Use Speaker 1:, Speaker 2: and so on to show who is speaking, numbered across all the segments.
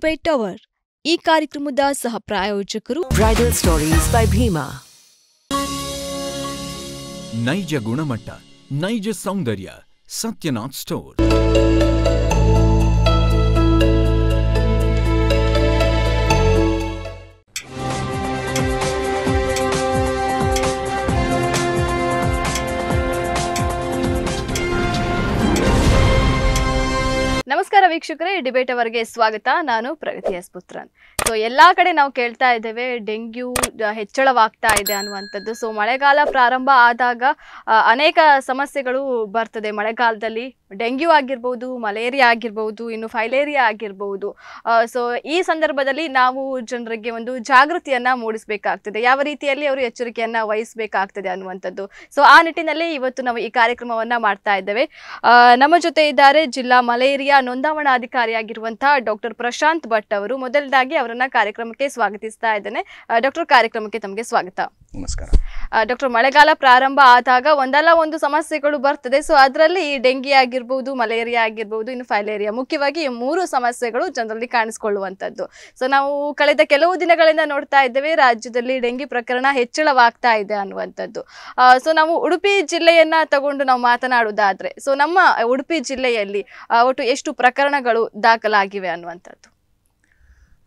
Speaker 1: Dubai tower कार्यक्रम सह प्रायोजक ब्राइडल स्टोरी बै भीमा
Speaker 2: नैज गुणम नैज सौंदर्य सत्यनाथ स्टोर
Speaker 1: ನಮಸ್ಕಾರ ವೀಕ್ಷಕರೇ ಡಿಬೇಟ್ ಅವರಿಗೆ ಸ್ವಾಗತ ನಾನು ಪ್ರಗತಿ ಎಸ್ ಸೊ ಎಲ್ಲಾ ಕಡೆ ನಾವು ಕೇಳ್ತಾ ಇದ್ದೇವೆ ಡೆಂಗ್ಯೂ ಹೆಚ್ಚಳವಾಗ್ತಾ ಇದೆ ಅನ್ನುವಂಥದ್ದು ಸೊ ಮಳೆಗಾಲ ಪ್ರಾರಂಭ ಆದಾಗ ಅನೇಕ ಸಮಸ್ಯೆಗಳು ಬರ್ತದೆ ಮಳೆಗಾಲದಲ್ಲಿ ಡೆಂಗ್ಯೂ ಆಗಿರ್ಬೋದು ಮಲೇರಿಯಾ ಆಗಿರ್ಬೋದು ಇನ್ನು ಫೈಲೇರಿಯಾ ಆಗಿರ್ಬೋದು ಸೊ ಈ ಸಂದರ್ಭದಲ್ಲಿ ನಾವು ಜನರಿಗೆ ಒಂದು ಜಾಗೃತಿಯನ್ನ ಮೂಡಿಸಬೇಕಾಗ್ತದೆ ಯಾವ ರೀತಿಯಲ್ಲಿ ಅವರು ಎಚ್ಚರಿಕೆಯನ್ನ ವಹಿಸಬೇಕಾಗ್ತದೆ ಅನ್ನುವಂಥದ್ದು ಸೊ ಆ ನಿಟ್ಟಿನಲ್ಲಿ ಇವತ್ತು ನಾವು ಈ ಕಾರ್ಯಕ್ರಮವನ್ನ ಮಾಡ್ತಾ ಇದ್ದೇವೆ ನಮ್ಮ ಜೊತೆ ಇದ್ದಾರೆ ಜಿಲ್ಲಾ ಮಲೇರಿಯಾ ನೋಂದಾವಣಾಧಿಕಾರಿಯಾಗಿರುವಂತಹ ಡಾಕ್ಟರ್ ಪ್ರಶಾಂತ್ ಭಟ್ ಅವರು ಮೊದಲದಾಗಿ ಅವರನ್ನು ಕಾರ್ಯಕ್ರಮಕ್ಕೆ ಸ್ವಾಗತಿಸ್ತಾ ಇದ್ದೇನೆ ಡಾಕ್ಟರ್ ಕಾರ್ಯಕ್ರಮಕ್ಕೆ ತಮಗೆ ಸ್ವಾಗತ ನಮಸ್ಕಾರ ಡಾಕ್ಟರ್ ಮಳೆಗಾಲ ಪ್ರಾರಂಭ ಆದಾಗ ಒಂದಲ್ಲ ಒಂದು ಸಮಸ್ಯೆಗಳು ಬರ್ತದೆ ಸೊ ಅದರಲ್ಲಿ ಡೆಂಗಿ ಆಗಿರ್ಬಹುದು ಮಲೇರಿಯಾ ಆಗಿರ್ಬೋದು ಇನ್ನು ಫೈಲೇರಿಯಾ ಮುಖ್ಯವಾಗಿ ಈ ಮೂರು ಸಮಸ್ಯೆಗಳು ಜನರಲ್ಲಿ ಕಾಣಿಸ್ಕೊಳ್ಳುವಂತದ್ದು ಸೊ ನಾವು ಕಳೆದ ಕೆಲವು ದಿನಗಳಿಂದ ನೋಡ್ತಾ ಇದ್ದೇವೆ ರಾಜ್ಯದಲ್ಲಿ ಡೆಂಗಿ ಪ್ರಕರಣ ಹೆಚ್ಚಳವಾಗ್ತಾ ಇದೆ ಅನ್ನುವಂಥದ್ದು ಸೊ ನಾವು ಉಡುಪಿ ಜಿಲ್ಲೆಯನ್ನ ತಗೊಂಡು ನಾವು ಮಾತನಾಡುವುದಾದ್ರೆ ಸೊ ನಮ್ಮ ಉಡುಪಿ ಜಿಲ್ಲೆಯಲ್ಲಿ ಒಟ್ಟು ಎಷ್ಟು ಪ್ರಕರಣಗಳು ದಾಖಲಾಗಿವೆ ಅನ್ನುವಂಥದ್ದು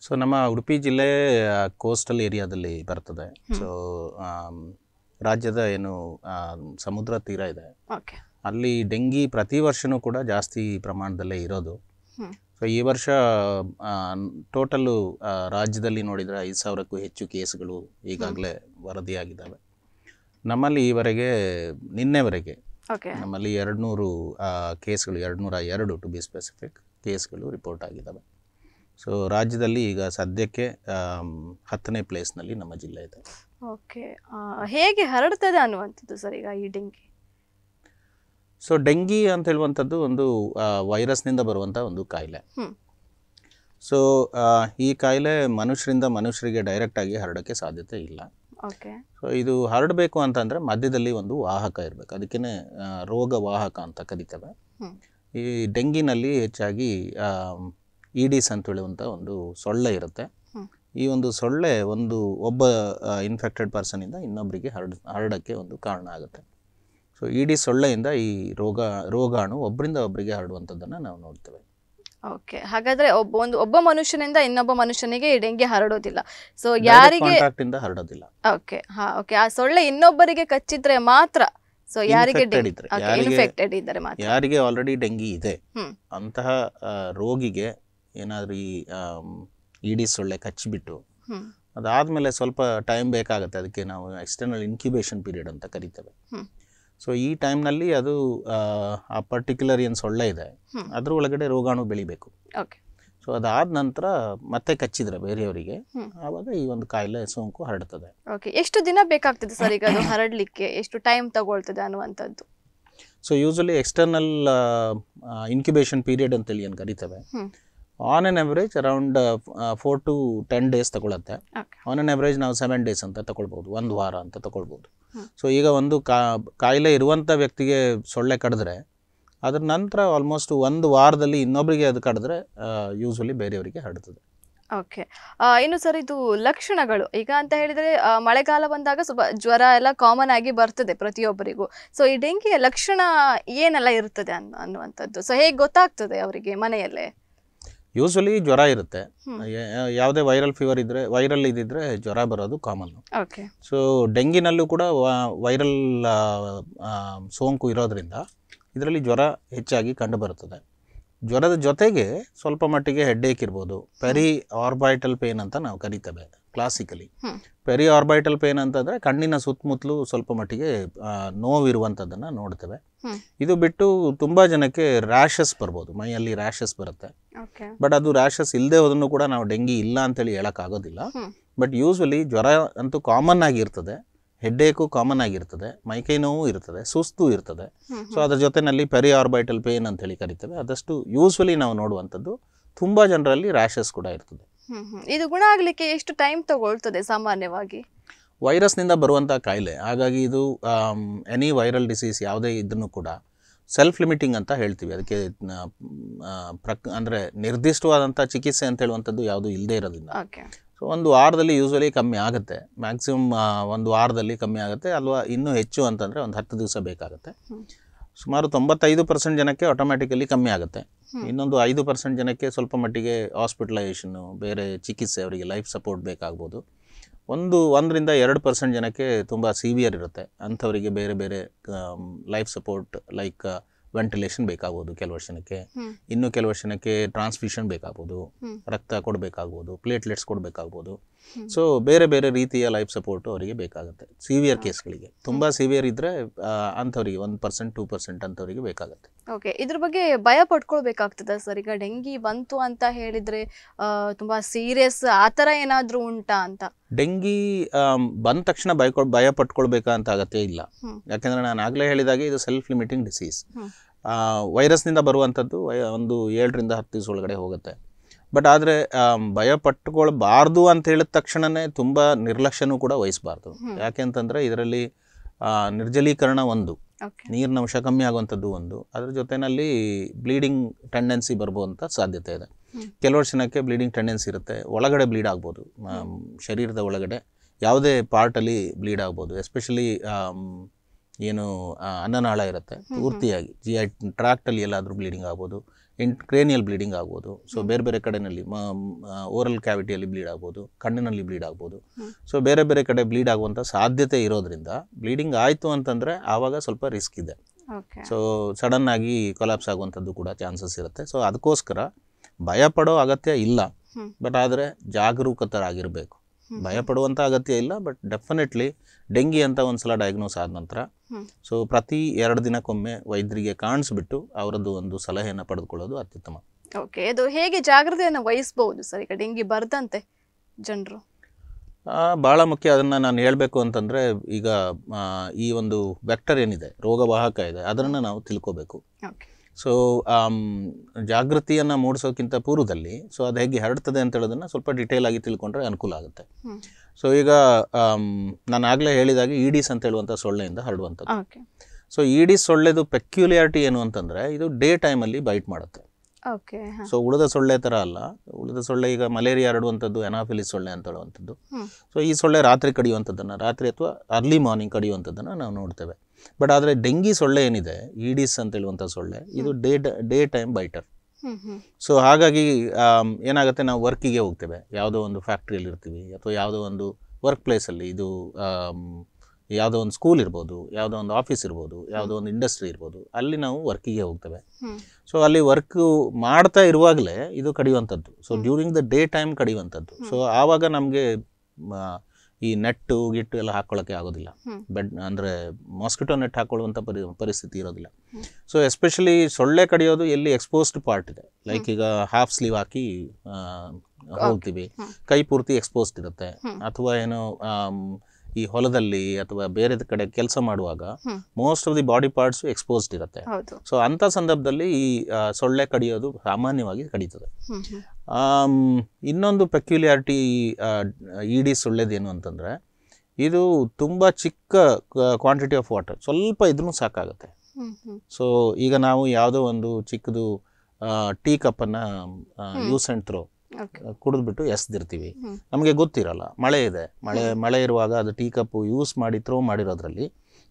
Speaker 3: ಸೊ ನಮ್ಮ ಉಡುಪಿ ಜಿಲ್ಲೆ ಕೋಸ್ಟಲ್ ಏರಿಯಾದಲ್ಲಿ ಬರ್ತದೆ ಸೊ ರಾಜ್ಯದ ಏನು ಸಮುದ್ರ ತೀರ ಇದೆ ಅಲ್ಲಿ ಡೆಂಗಿ ಪ್ರತಿ ವರ್ಷನೂ ಕೂಡ ಜಾಸ್ತಿ ಪ್ರಮಾಣದಲ್ಲೇ ಇರೋದು ಸೊ ಈ ವರ್ಷ ಟೋಟಲ್ಲು ರಾಜ್ಯದಲ್ಲಿ ನೋಡಿದರೆ ಐದು ಸಾವಿರಕ್ಕೂ ಹೆಚ್ಚು ಕೇಸ್ಗಳು ಈಗಾಗಲೇ ವರದಿಯಾಗಿದ್ದಾವೆ ನಮ್ಮಲ್ಲಿ ಈವರೆಗೆ ನಿನ್ನೆವರೆಗೆ ನಮ್ಮಲ್ಲಿ ಎರಡು ನೂರು ಕೇಸ್ಗಳು ಎರಡು ನೂರ ಎರಡು ಟು ಬಿ ಸ್ಪೆಸಿಫಿಕ್ ಕೇಸ್ಗಳು ರಿಪೋರ್ಟ್ ಆಗಿದ್ದಾವೆ ಸೊ ರಾಜ್ಯದಲ್ಲಿ ಈಗ ಸದ್ಯಕ್ಕೆ ಹತ್ತನೇ ಪ್ಲೇಸ್ನಲ್ಲಿ ನಮ್ಮ ಜಿಲ್ಲೆ ಇದೆ
Speaker 1: ಓಕೆ ಹೇಗೆ ಹರಡ್ತದೆ ಅನ್ನುವಂಥದ್ದು ಸರ್ ಈಗ ಈ ಡೆಂಗಿ
Speaker 3: ಸೊ ಡೆಂಗಿ ಅಂತ ಹೇಳುವಂಥದ್ದು ಒಂದು ವೈರಸ್ನಿಂದ ಬರುವಂಥ ಒಂದು ಕಾಯಿಲೆ ಸೊ ಈ ಕಾಯಿಲೆ ಮನುಷ್ಯರಿಂದ ಮನುಷ್ಯರಿಗೆ ಡೈರೆಕ್ಟ್ ಆಗಿ ಹರಡೋಕ್ಕೆ ಸಾಧ್ಯತೆ ಇಲ್ಲ ಓಕೆ ಸೊ ಇದು ಹರಡಬೇಕು ಅಂತಂದ್ರೆ ಮಧ್ಯದಲ್ಲಿ ಒಂದು ವಾಹಕ ಇರಬೇಕು ಅದಕ್ಕೇ ರೋಗ ವಾಹಕ ಅಂತ ಕರಿತೇವೆ ಈ ಡೆಂಗಿನಲ್ಲಿ ಹೆಚ್ಚಾಗಿ ಈಡೀಸ್ ಅಂತ ಒಂದು ಸೊಳ್ಳೆ ಇರುತ್ತೆ ಈ ಒಂದು ಸೊಳ್ಳೆ ಒಂದು ಒಬ್ಬ ಇನ್ಫೆಕ್ಟೆಡ್ ಪರ್ಸನಿಂದ ಇನ್ನೊಬ್ಬರಿಗೆ ಹರಡ ಹರಡೋಕ್ಕೆ ಒಂದು ಕಾರಣ ಆಗುತ್ತೆ ಸೊ ಇಡೀ ಸೊಳ್ಳೆಯಿಂದ ಈ ರೋಗ ರೋಗಾಣು ಒಬ್ಬರಿಂದ ಒಬ್ಬರಿಗೆ ಹರಡುವಂಥದ್ದನ್ನು ನಾವು ನೋಡ್ತೇವೆ
Speaker 1: ಓಕೆ ಹಾಗಾದ್ರೆ ಒಬ್ಬ ಒಂದು ಒಬ್ಬ ಮನುಷ್ಯನಿಂದ ಇನ್ನೊಬ್ಬ ಮನುಷ್ಯನಿಗೆ ಈ ಡೆಂಗಿ ಹರಡೋದಿಲ್ಲ ಸೊ ಯಾರಿಗೆ ಹರಡೋದಿಲ್ಲ ಓಕೆ ಹಾ ಓಕೆ ಆ ಸೊಳ್ಳೆ ಇನ್ನೊಬ್ಬರಿಗೆ ಕಚ್ಚಿದ್ರೆ ಮಾತ್ರ ಸೊ ಯಾರಿಗೆ ಇನ್ಫೆಕ್ಟೆಡ್ ಇದ್ದಾರೆ
Speaker 3: ಯಾರಿಗೆ ಆಲ್ರೆಡಿ ಡೆಂಗಿ ಇದೆ ಅಂತಹ ರೋಗಿಗೆ ಏನಾದರೂ ಈ ಇಡಿ ಸೊಳ್ಳೆ ಕಚ್ಚಿಬಿಟ್ಟು ಅದಾದಮೇಲೆ ಸ್ವಲ್ಪ ಟೈಮ್ ಬೇಕಾಗುತ್ತೆ ಅದಕ್ಕೆ ನಾವು ಎಕ್ಸ್ಟರ್ನಲ್ ಇನ್ಕ್ಯುಬೇಷನ್ ಪೀರಿಯಡ್ ಅಂತ ಕರಿತೇವೆ ಸೊ ಈ ಟೈಮ್ನಲ್ಲಿ ಅದು ಆ ಪರ್ಟಿಕ್ಯುಲರ್ ಏನು ಸೊಳ್ಳೆ ಇದೆ ಅದರ ಒಳಗಡೆ ರೋಗಾಣು ಬೆಳಿಬೇಕು ಓಕೆ ಸೊ ಅದಾದ ನಂತರ ಮತ್ತೆ ಕಚ್ಚಿದ್ರೆ ಬೇರೆಯವರಿಗೆ ಆವಾಗ ಈ ಒಂದು ಕಾಯಿಲೆ ಸೋಂಕು ಹರಡ್ತದೆ
Speaker 1: ಓಕೆ ಎಷ್ಟು ದಿನ ಬೇಕಾಗ್ತದೆ ಸರ್ ಈಗ ಅದು ಹರಡಲಿಕ್ಕೆ ಎಷ್ಟು ಟೈಮ್ ತಗೊಳ್ತದೆ ಅನ್ನುವಂಥದ್ದು
Speaker 3: so usually external incubation period ಅಂತೇಳಿ ಏನು ಕರಿತೇವೆ on on average around four to ten days ತಗೊಳುತ್ತೆ ಆನ್ ಆನ್ ಎವರೇಜ್ ನಾವು ಸೆವೆನ್ ಡೇಸ್ ಅಂತ ತಗೊಳ್ಬೋದು ಒಂದು ವಾರ ಅಂತ ತಗೊಳ್ಬೋದು ಸೊ ಈಗ ಒಂದು ಕಾಯಿಲೆ ಇರುವಂಥ ವ್ಯಕ್ತಿಗೆ ಸೊಳ್ಳೆ ಕಡಿದ್ರೆ ಅದ್ರ ನಂತರ ಆಲ್ಮೋಸ್ಟ್ ಒಂದು ವಾರದಲ್ಲಿ ಇನ್ನೊಬ್ಬರಿಗೆ ಅದು ಕಡಿದ್ರೆ ಯೂಸ್ವಲಿ ಬೇರೆಯವರಿಗೆ ಹರಡ್ತದೆ
Speaker 1: ಓಕೆ ಇನ್ನು ಸರ್ ಇದು ಲಕ್ಷಣಗಳು ಈಗ ಅಂತ ಹೇಳಿದರೆ ಮಳೆಗಾಲ ಬಂದಾಗ ಸ್ವಲ್ಪ ಜ್ವರ ಎಲ್ಲ ಕಾಮನ್ ಆಗಿ ಬರ್ತದೆ ಪ್ರತಿಯೊಬ್ಬರಿಗೂ ಸೊ ಈ ಡೆಂಗಿಯ ಲಕ್ಷಣ ಏನೆಲ್ಲ ಇರ್ತದೆ ಅನ್ನು ಅನ್ನುವಂಥದ್ದು ಸೊ ಹೇಗೆ ಗೊತ್ತಾಗ್ತದೆ ಅವರಿಗೆ ಮನೆಯಲ್ಲೇ
Speaker 3: ಯೂಸ್ವಲಿ ಜ್ವರ ಇರುತ್ತೆ ಯಾವುದೇ ವೈರಲ್ ಫೀವರ್ ಇದ್ದರೆ ವೈರಲ್ ಇದ್ದಿದ್ರೆ ಜ್ವರ ಬರೋದು ಕಾಮನ್ ಸೊ ಡೆಂಗಿನಲ್ಲೂ ಕೂಡ ವೈರಲ್ ಸೋಂಕು ಇರೋದ್ರಿಂದ ಇದರಲ್ಲಿ ಜ್ವರ ಹೆಚ್ಚಾಗಿ ಕಂಡುಬರುತ್ತದೆ ಜ್ವರದ ಜೊತೆಗೆ ಸ್ವಲ್ಪ ಮಟ್ಟಿಗೆ ಹೆಡ್ ಏಕ್ ಇರ್ಬೋದು ಪೆರಿ ಆರ್ಬೈಟಲ್ ಪೇನ್ ಅಂತ ನಾವು ಕರಿತೇವೆ ಕ್ಲಾಸಿಕಲಿ ಪೆರಿ ಆರ್ಬೈಟಲ್ ಪೇನ್ ಅಂತಂದ್ರೆ ಕಣ್ಣಿನ ಸುತ್ತಮುತ್ತಲು ಸ್ವಲ್ಪ ಮಟ್ಟಿಗೆ ನೋವಿರುವಂಥದ್ದನ್ನು ನೋಡ್ತೇವೆ ಇದು ಬಿಟ್ಟು ತುಂಬಾ ಜನಕ್ಕೆ ರ್ಯಾಷಸ್ ಬರ್ಬೋದು ಮೈಯಲ್ಲಿ ರ್ಯಾಷಸ್ ಬರುತ್ತೆ ಬಟ್ ಅದು ರ್ಯಾಷಸ್ ಇಲ್ಲದೆ ಹೋದನ್ನು ಕೂಡ ನಾವು ಡೆಂಗಿ ಇಲ್ಲ ಅಂತೇಳಿ ಆಗೋದಿಲ್ಲ ಬಟ್ ಯೂಸ್ವಲಿ ಜ್ವರ ಅಂತೂ ಕಾಮನ್ ಆಗಿರ್ತದೆ ಹೆಡ್ಡೇಕು ಕಾಮನ್ ಆಗಿರ್ತದೆ ಮೈಕೈ ನೋವು ಇರ್ತದೆ ಸುಸ್ತು ಇರ್ತದೆ ಸೊ ಅದ್ರ ಜೊತೆನಲ್ಲಿ ಪೆರಿ ಆರ್ಬೈಟಲ್ ಪೇನ್ ಅಂತ ಹೇಳಿ ಕರಿತೇವೆ ಅದಷ್ಟು ಯೂಸ್ವಲಿ ನಾವು ನೋಡುವಂಥದ್ದು ತುಂಬಾ ಜನರಲ್ಲಿ ರ್ಯಾಷಸ್ ಕೂಡ ಇರ್ತದೆ
Speaker 1: ಇದು ಗುಣ ಆಗಲಿಕ್ಕೆ ಎಷ್ಟು ಟೈಮ್ ತಗೊಳ್ತದೆ ಸಾಮಾನ್ಯವಾಗಿ
Speaker 3: ವೈರಸ್ನಿಂದ ಬರುವಂಥ ಕಾಯಿಲೆ ಹಾಗಾಗಿ ಇದು ಎನಿ ವೈರಲ್ ಡಿಸೀಸ್ ಯಾವುದೇ ಇದನ್ನು ಕೂಡ ಸೆಲ್ಫ್ ಲಿಮಿಟಿಂಗ್ ಅಂತ ಹೇಳ್ತೀವಿ ಅದಕ್ಕೆ ಪ್ರಕ್ ಅಂದರೆ ನಿರ್ದಿಷ್ಟವಾದಂಥ ಚಿಕಿತ್ಸೆ ಅಂತ ಹೇಳುವಂಥದ್ದು ಯಾವುದು ಇಲ್ಲದೇ ಇರೋದ್ರಿಂದ ಸೊ ಒಂದು ವಾರದಲ್ಲಿ ಯೂಸ್ವಲಿ ಕಮ್ಮಿ ಆಗುತ್ತೆ ಮ್ಯಾಕ್ಸಿಮಮ್ ಒಂದು ವಾರದಲ್ಲಿ ಕಮ್ಮಿ ಆಗುತ್ತೆ ಅಲ್ವಾ ಇನ್ನೂ ಹೆಚ್ಚು ಅಂತಂದರೆ ಒಂದು ಹತ್ತು ದಿವಸ ಬೇಕಾಗುತ್ತೆ ಸುಮಾರು ತೊಂಬತ್ತೈದು ಪರ್ಸೆಂಟ್ ಜನಕ್ಕೆ ಆಟೋಮ್ಯಾಟಿಕಲಿ ಕಮ್ಮಿ ಆಗುತ್ತೆ ಇನ್ನೊಂದು ಐದು ಪರ್ಸೆಂಟ್ ಜನಕ್ಕೆ ಸ್ವಲ್ಪ ಮಟ್ಟಿಗೆ ಹಾಸ್ಪಿಟಲೈಸೇಷನ್ನು ಬೇರೆ ಚಿಕಿತ್ಸೆ ಅವರಿಗೆ ಲೈಫ್ ಸಪೋರ್ಟ್ ಬೇಕಾಗ್ಬೋದು ಒಂದು ಒಂದರಿಂದ ಎರಡು ಪರ್ಸೆಂಟ್ ಜನಕ್ಕೆ ತುಂಬ ಸಿವಿಯರ್ ಇರುತ್ತೆ ಅಂಥವರಿಗೆ ಬೇರೆ ಬೇರೆ ಲೈಫ್ ಸಪೋರ್ಟ್ ಲೈಕ್ ವೆಂಟಿಲೇಷನ್ ಬೇಕಾಗ್ಬೋದು ಕೆಲವು ಜನಕ್ಕೆ ಇನ್ನು ಕೆಲವು ವರ್ಷಕ್ಕೆ ಟ್ರಾನ್ಸ್ಫ್ಯೂಷನ್ ಬೇಕಾಗ್ಬೋದು ರಕ್ತ ಕೊಡಬೇಕಾಗ್ಬೋದು ಪ್ಲೇಟ್ಲೆಟ್ಸ್ ಕೊಡಬೇಕಾಗ್ಬೋದು ಸೊ ಬೇರೆ ಬೇರೆ ರೀತಿಯ ಲೈಫ್ ಸಪೋರ್ಟು ಅವರಿಗೆ ಬೇಕಾಗುತ್ತೆ ಸಿವಿಯರ್ ಕೇಸ್ಗಳಿಗೆ ತುಂಬ ಸಿವಿಯರ್ ಇದ್ರೆ ಅಂಥವ್ರಿಗೆ ಒಂದು ಪರ್ಸೆಂಟ್ ಟೂ ಪರ್ಸೆಂಟ್ ಅಂಥವ್ರಿಗೆ ಬೇಕಾಗುತ್ತೆ
Speaker 1: ಓಕೆ ಇದ್ರ ಬಗ್ಗೆ ಭಯ ಪಡ್ಕೊಳ್ಬೇಕಾಗ್ತದೆ ಸರ್ ಈಗ ಡೆಂಗಿ ಬಂತು ಅಂತ ಹೇಳಿದರೆ ತುಂಬ ಸೀರಿಯಸ್ ಆ ತರ ಏನಾದರೂ ಉಂಟಾ ಅಂತ
Speaker 3: ಡೆಂಗಿ ಬಂದ ತಕ್ಷಣ ಭಯ ಭಯ ಪಟ್ಕೊಳ್ಬೇಕಾ ಅಂತ ಆಗತ್ತೆ ಇಲ್ಲ ಯಾಕೆಂದ್ರೆ ನಾನು ಆಗಲೇ ಹೇಳಿದಾಗ ಇದು ಸೆಲ್ಫ್ ಲಿಮಿಟಿಂಗ್ ಡಿಸೀಸ್ ನಿಂದ ಬರುವಂತದ್ದು ಒಂದು ಏಳರಿಂದ ಹತ್ತು ದಿವಸ ಒಳಗಡೆ ಹೋಗುತ್ತೆ ಬಟ್ ಆದರೆ ಭಯ ಪಟ್ಟುಕೊಳ್ಬಾರ್ದು ಅಂತ ಹೇಳಿದ ತಕ್ಷಣವೇ ತುಂಬ ನಿರ್ಲಕ್ಷ್ಯನೂ ಕೂಡ ವಹಿಸಬಾರ್ದು ಯಾಕೆಂತಂದರೆ ಇದರಲ್ಲಿ ನಿರ್ಜಲೀಕರಣ ಒಂದು ನೀರಿನ ಅಂಶ ಕಮ್ಮಿ ಆಗುವಂಥದ್ದು ಒಂದು ಅದ್ರ ಜೊತೆಯಲ್ಲಿ ಬ್ಲೀಡಿಂಗ್ ಟೆಂಡೆನ್ಸಿ ಬರ್ಬೋಂಥ ಸಾಧ್ಯತೆ ಇದೆ ಕೆಲವು ಜನಕ್ಕೆ ಬ್ಲೀಡಿಂಗ್ ಟೆಂಡೆನ್ಸಿ ಇರುತ್ತೆ ಒಳಗಡೆ ಬ್ಲೀಡ್ ಆಗ್ಬೋದು ಶರೀರದ ಒಳಗಡೆ ಯಾವುದೇ ಪಾರ್ಟಲ್ಲಿ ಬ್ಲೀಡ್ ಆಗ್ಬೋದು ಎಸ್ಪೆಷಲಿ ಏನು ಅನ್ನನಾಳ ಇರುತ್ತೆ ಪೂರ್ತಿಯಾಗಿ ಜಿ ಐ ಟ್ರ್ಯಾಕ್ಟಲ್ಲಿ ಎಲ್ಲಾದರೂ ಬ್ಲೀಡಿಂಗ್ ಆಗ್ಬೋದು ಇನ್ ಕ್ರೇನಿಯಲ್ ಬ್ಲೀಡಿಂಗ್ ಆಗ್ಬೋದು ಸೊ ಬೇರೆ ಬೇರೆ ಕಡೆಯಲ್ಲಿ ಓರಲ್ ಕ್ಯಾವಿಟಿಯಲ್ಲಿ ಬ್ಲೀಡ್ ಆಗ್ಬೋದು ಕಣ್ಣಿನಲ್ಲಿ ಬ್ಲೀಡ್ ಆಗ್ಬೋದು ಸೊ ಬೇರೆ ಬೇರೆ ಕಡೆ ಬ್ಲೀಡ್ ಆಗುವಂಥ ಸಾಧ್ಯತೆ ಇರೋದ್ರಿಂದ ಬ್ಲೀಡಿಂಗ್ ಆಯಿತು ಅಂತಂದರೆ ಆವಾಗ ಸ್ವಲ್ಪ ರಿಸ್ಕ್ ಇದೆ ಸೊ ಸಡನ್ ಆಗಿ ಕೊಲಾಪ್ಸ್ ಆಗುವಂಥದ್ದು ಕೂಡ ಚಾನ್ಸಸ್ ಇರುತ್ತೆ ಸೊ ಅದಕ್ಕೋಸ್ಕರ ಭಯಪಡೋ ಅಗತ್ಯ ಇಲ್ಲ ಬಟ್ ಆದರೆ ಜಾಗರೂಕತರಾಗಿರಬೇಕು ಪಡುವಂಥ ಅಗತ್ಯ ಇಲ್ಲ ಬಟ್ ಡೆಫಿನೆಟ್ಲಿ ಡೆಂಗಿ ಅಂತ ಒಂದು ಸಲ ಡಯಾಗ್ನೋಸ್ ಆದ ನಂತರ ಸೊ ಪ್ರತಿ ಎರಡು ದಿನಕ್ಕೊಮ್ಮೆ ವೈದ್ಯರಿಗೆ ಕಾಣಿಸ್ಬಿಟ್ಟು ಅವರದ್ದು ಒಂದು ಸಲಹೆಯನ್ನು ಪಡೆದುಕೊಳ್ಳೋದು ಅತ್ಯುತ್ತಮ
Speaker 1: ಓಕೆ ಅದು ಹೇಗೆ ಜಾಗ್ರತೆಯನ್ನು ವಹಿಸಬಹುದು ಸರ್ ಈಗ ಡೆಂಗಿ ಬರ್ದಂತೆ ಜನರು
Speaker 3: ಭಾಳ ಮುಖ್ಯ ಅದನ್ನು ನಾನು ಹೇಳಬೇಕು ಅಂತಂದರೆ ಈಗ ಈ ಒಂದು ವೆಕ್ಟರ್ ಏನಿದೆ ರೋಗವಾಹಕ ಇದೆ ಅದನ್ನು ನಾವು ತಿಳ್ಕೋಬೇಕು ಸೊ um, ಜಾಗೃತಿಯನ್ನು ಮೂಡಿಸೋಕ್ಕಿಂತ ಪೂರ್ವದಲ್ಲಿ ಸೊ ಅದು ಹೇಗೆ ಹರಡ್ತದೆ ಅಂತ ಹೇಳೋದನ್ನ ಸ್ವಲ್ಪ ಡಿಟೇಲ್ ಆಗಿ ತಿಳ್ಕೊಂಡ್ರೆ ಅನುಕೂಲ ಆಗುತ್ತೆ ಸೊ ಈಗ um, ನಾನು ಆಗಲೇ ಹೇಳಿದಾಗೆ ಈಡಿಸ್ e ಅಂತ ಹೇಳುವಂಥ ಸೊಳ್ಳೆಯಿಂದ ಹರಡುವಂಥದ್ದು ಸೊ ಈಡಿಸ್ e ಸೊಳ್ಳೆದು ಪೆಕ್ಯುಲಿಯಾರಿಟಿ ಏನು ಅಂತಂದರೆ ಇದು ಡೇ ಟೈಮಲ್ಲಿ ಬೈಟ್ ಮಾಡುತ್ತೆ ಸೊ ಉಳಿದ ಸೊಳ್ಳೆ ಥರ ಅಲ್ಲ ಉಳಿದ ಸೊಳ್ಳೆ ಈಗ ಮಲೇರಿಯಾ ಹರಡುವಂಥದ್ದು ಎನಾಫಿಲಿಸ್ ಸೊಳ್ಳೆ ಅಂತ ಹೇಳುವಂಥದ್ದು ಸೊ ಈ ಸೊಳ್ಳೆ ರಾತ್ರಿ ಕಡಿಯುವಂಥದ್ದನ್ನು ರಾತ್ರಿ ಅಥವಾ ಅರ್ಲಿ ಮಾರ್ನಿಂಗ್ ಕಡಿಯುವಂಥದ್ದನ್ನು ನಾವು ನೋಡ್ತೇವೆ ಬಟ್ ಆದರೆ ಡೆಂಗಿ ಸೊಳ್ಳೆ ಏನಿದೆ ಈಡಿಸ್ ಅಂತ ಹೇಳುವಂಥ ಸೊಳ್ಳೆ ಇದು day day time biter so ಹಾಗಾಗಿ ಏನಾಗುತ್ತೆ ನಾವು ವರ್ಕಿಗೆ ಹೋಗ್ತೇವೆ ಯಾವುದೋ ಒಂದು ಫ್ಯಾಕ್ಟ್ರಿಯಲ್ಲಿ ಇರ್ತೀವಿ ಅಥವಾ ಯಾವುದೋ ಒಂದು ವರ್ಕ್ ಪ್ಲೇಸಲ್ಲಿ ಇದು ಯಾವುದೋ ಒಂದು ಸ್ಕೂಲ್ ಇರ್ಬೋದು ಯಾವುದೋ ಒಂದು ಆಫೀಸ್ ಇರ್ಬೋದು ಯಾವುದೋ ಒಂದು ಇಂಡಸ್ಟ್ರಿ ಇರ್ಬೋದು ಅಲ್ಲಿ ನಾವು ವರ್ಕಿಗೆ ಹೋಗ್ತೇವೆ ಸೊ ಅಲ್ಲಿ ವರ್ಕು ಮಾಡ್ತಾ ಇರುವಾಗಲೇ ಇದು ಕಡಿಯುವಂಥದ್ದು so during the day time ಕಡಿಯುವಂಥದ್ದು ಸೊ ಆವಾಗ ನಮಗೆ ಈ ನೆಟ್ಟು ಗಿಟ್ಟು ಎಲ್ಲ ಹಾಕೊಳ್ಳೋಕ್ಕೆ ಆಗೋದಿಲ್ಲ ಬೆಡ್ ಅಂದರೆ ಮಾಸ್ಕಿಟೋ ನೆಟ್ ಹಾಕೊಳ್ಳುವಂಥ ಪರಿ ಪರಿಸ್ಥಿತಿ ಇರೋದಿಲ್ಲ ಸೊ ಎಸ್ಪೆಷಲಿ ಸೊಳ್ಳೆ ಕಡಿಯೋದು ಎಲ್ಲಿ ಎಕ್ಸ್ಪೋಸ್ಡ್ ಪಾರ್ಟ್ ಇದೆ ಲೈಕ್ ಈಗ ಹಾಫ್ ಸ್ಲೀವ್ ಹಾಕಿ ಹೋಗ್ತೀವಿ ಕೈ ಪೂರ್ತಿ ಎಕ್ಸ್ಪೋಸ್ಡ್ ಇರುತ್ತೆ ಅಥವಾ ಏನು ಈ ಹೊಲದಲ್ಲಿ ಅಥವಾ ಬೇರೆ ಕಡೆ ಕೆಲಸ ಮಾಡುವಾಗ most of the body parts exposed ಇರುತ್ತೆ ಸೊ ಅಂತ ಸಂದರ್ಭದಲ್ಲಿ ಈ ಸೊಳ್ಳೆ ಕಡಿಯೋದು ಸಾಮಾನ್ಯವಾಗಿ ಕಡಿತದೆ ಇನ್ನೊಂದು ಪೆಕ್ಯುಲಿಯಾರಿಟಿ ಡಿ ಸೊಳ್ಳೆದೇನು ಅಂತಂದರೆ ಇದು ತುಂಬ ಚಿಕ್ಕ ಕ್ವಾಂಟಿಟಿ ಆಫ್ ವಾಟರ್ ಸ್ವಲ್ಪ ಇದ್ರೂ ಸಾಕಾಗುತ್ತೆ ಸೊ ಈಗ ನಾವು ಯಾವುದೋ ಒಂದು ಚಿಕ್ಕದು ಟೀ ಕಪ್ಪನ್ನು ಯೂಸ್ ಆ್ಯಂಡ್ ಥ್ರೋ ಕುಡಿದ್ಬಿಟ್ಟು ಎಸ್ದಿರ್ತೀವಿ ನಮಗೆ ಗೊತ್ತಿರಲ್ಲ ಮಳೆ ಇದೆ ಮಳೆ ಮಳೆ ಇರುವಾಗ ಅದು ಟೀ ಕಪ್ಪು ಯೂಸ್ ಮಾಡಿ ಥ್ರೋ ಮಾಡಿರೋದ್ರಲ್ಲಿ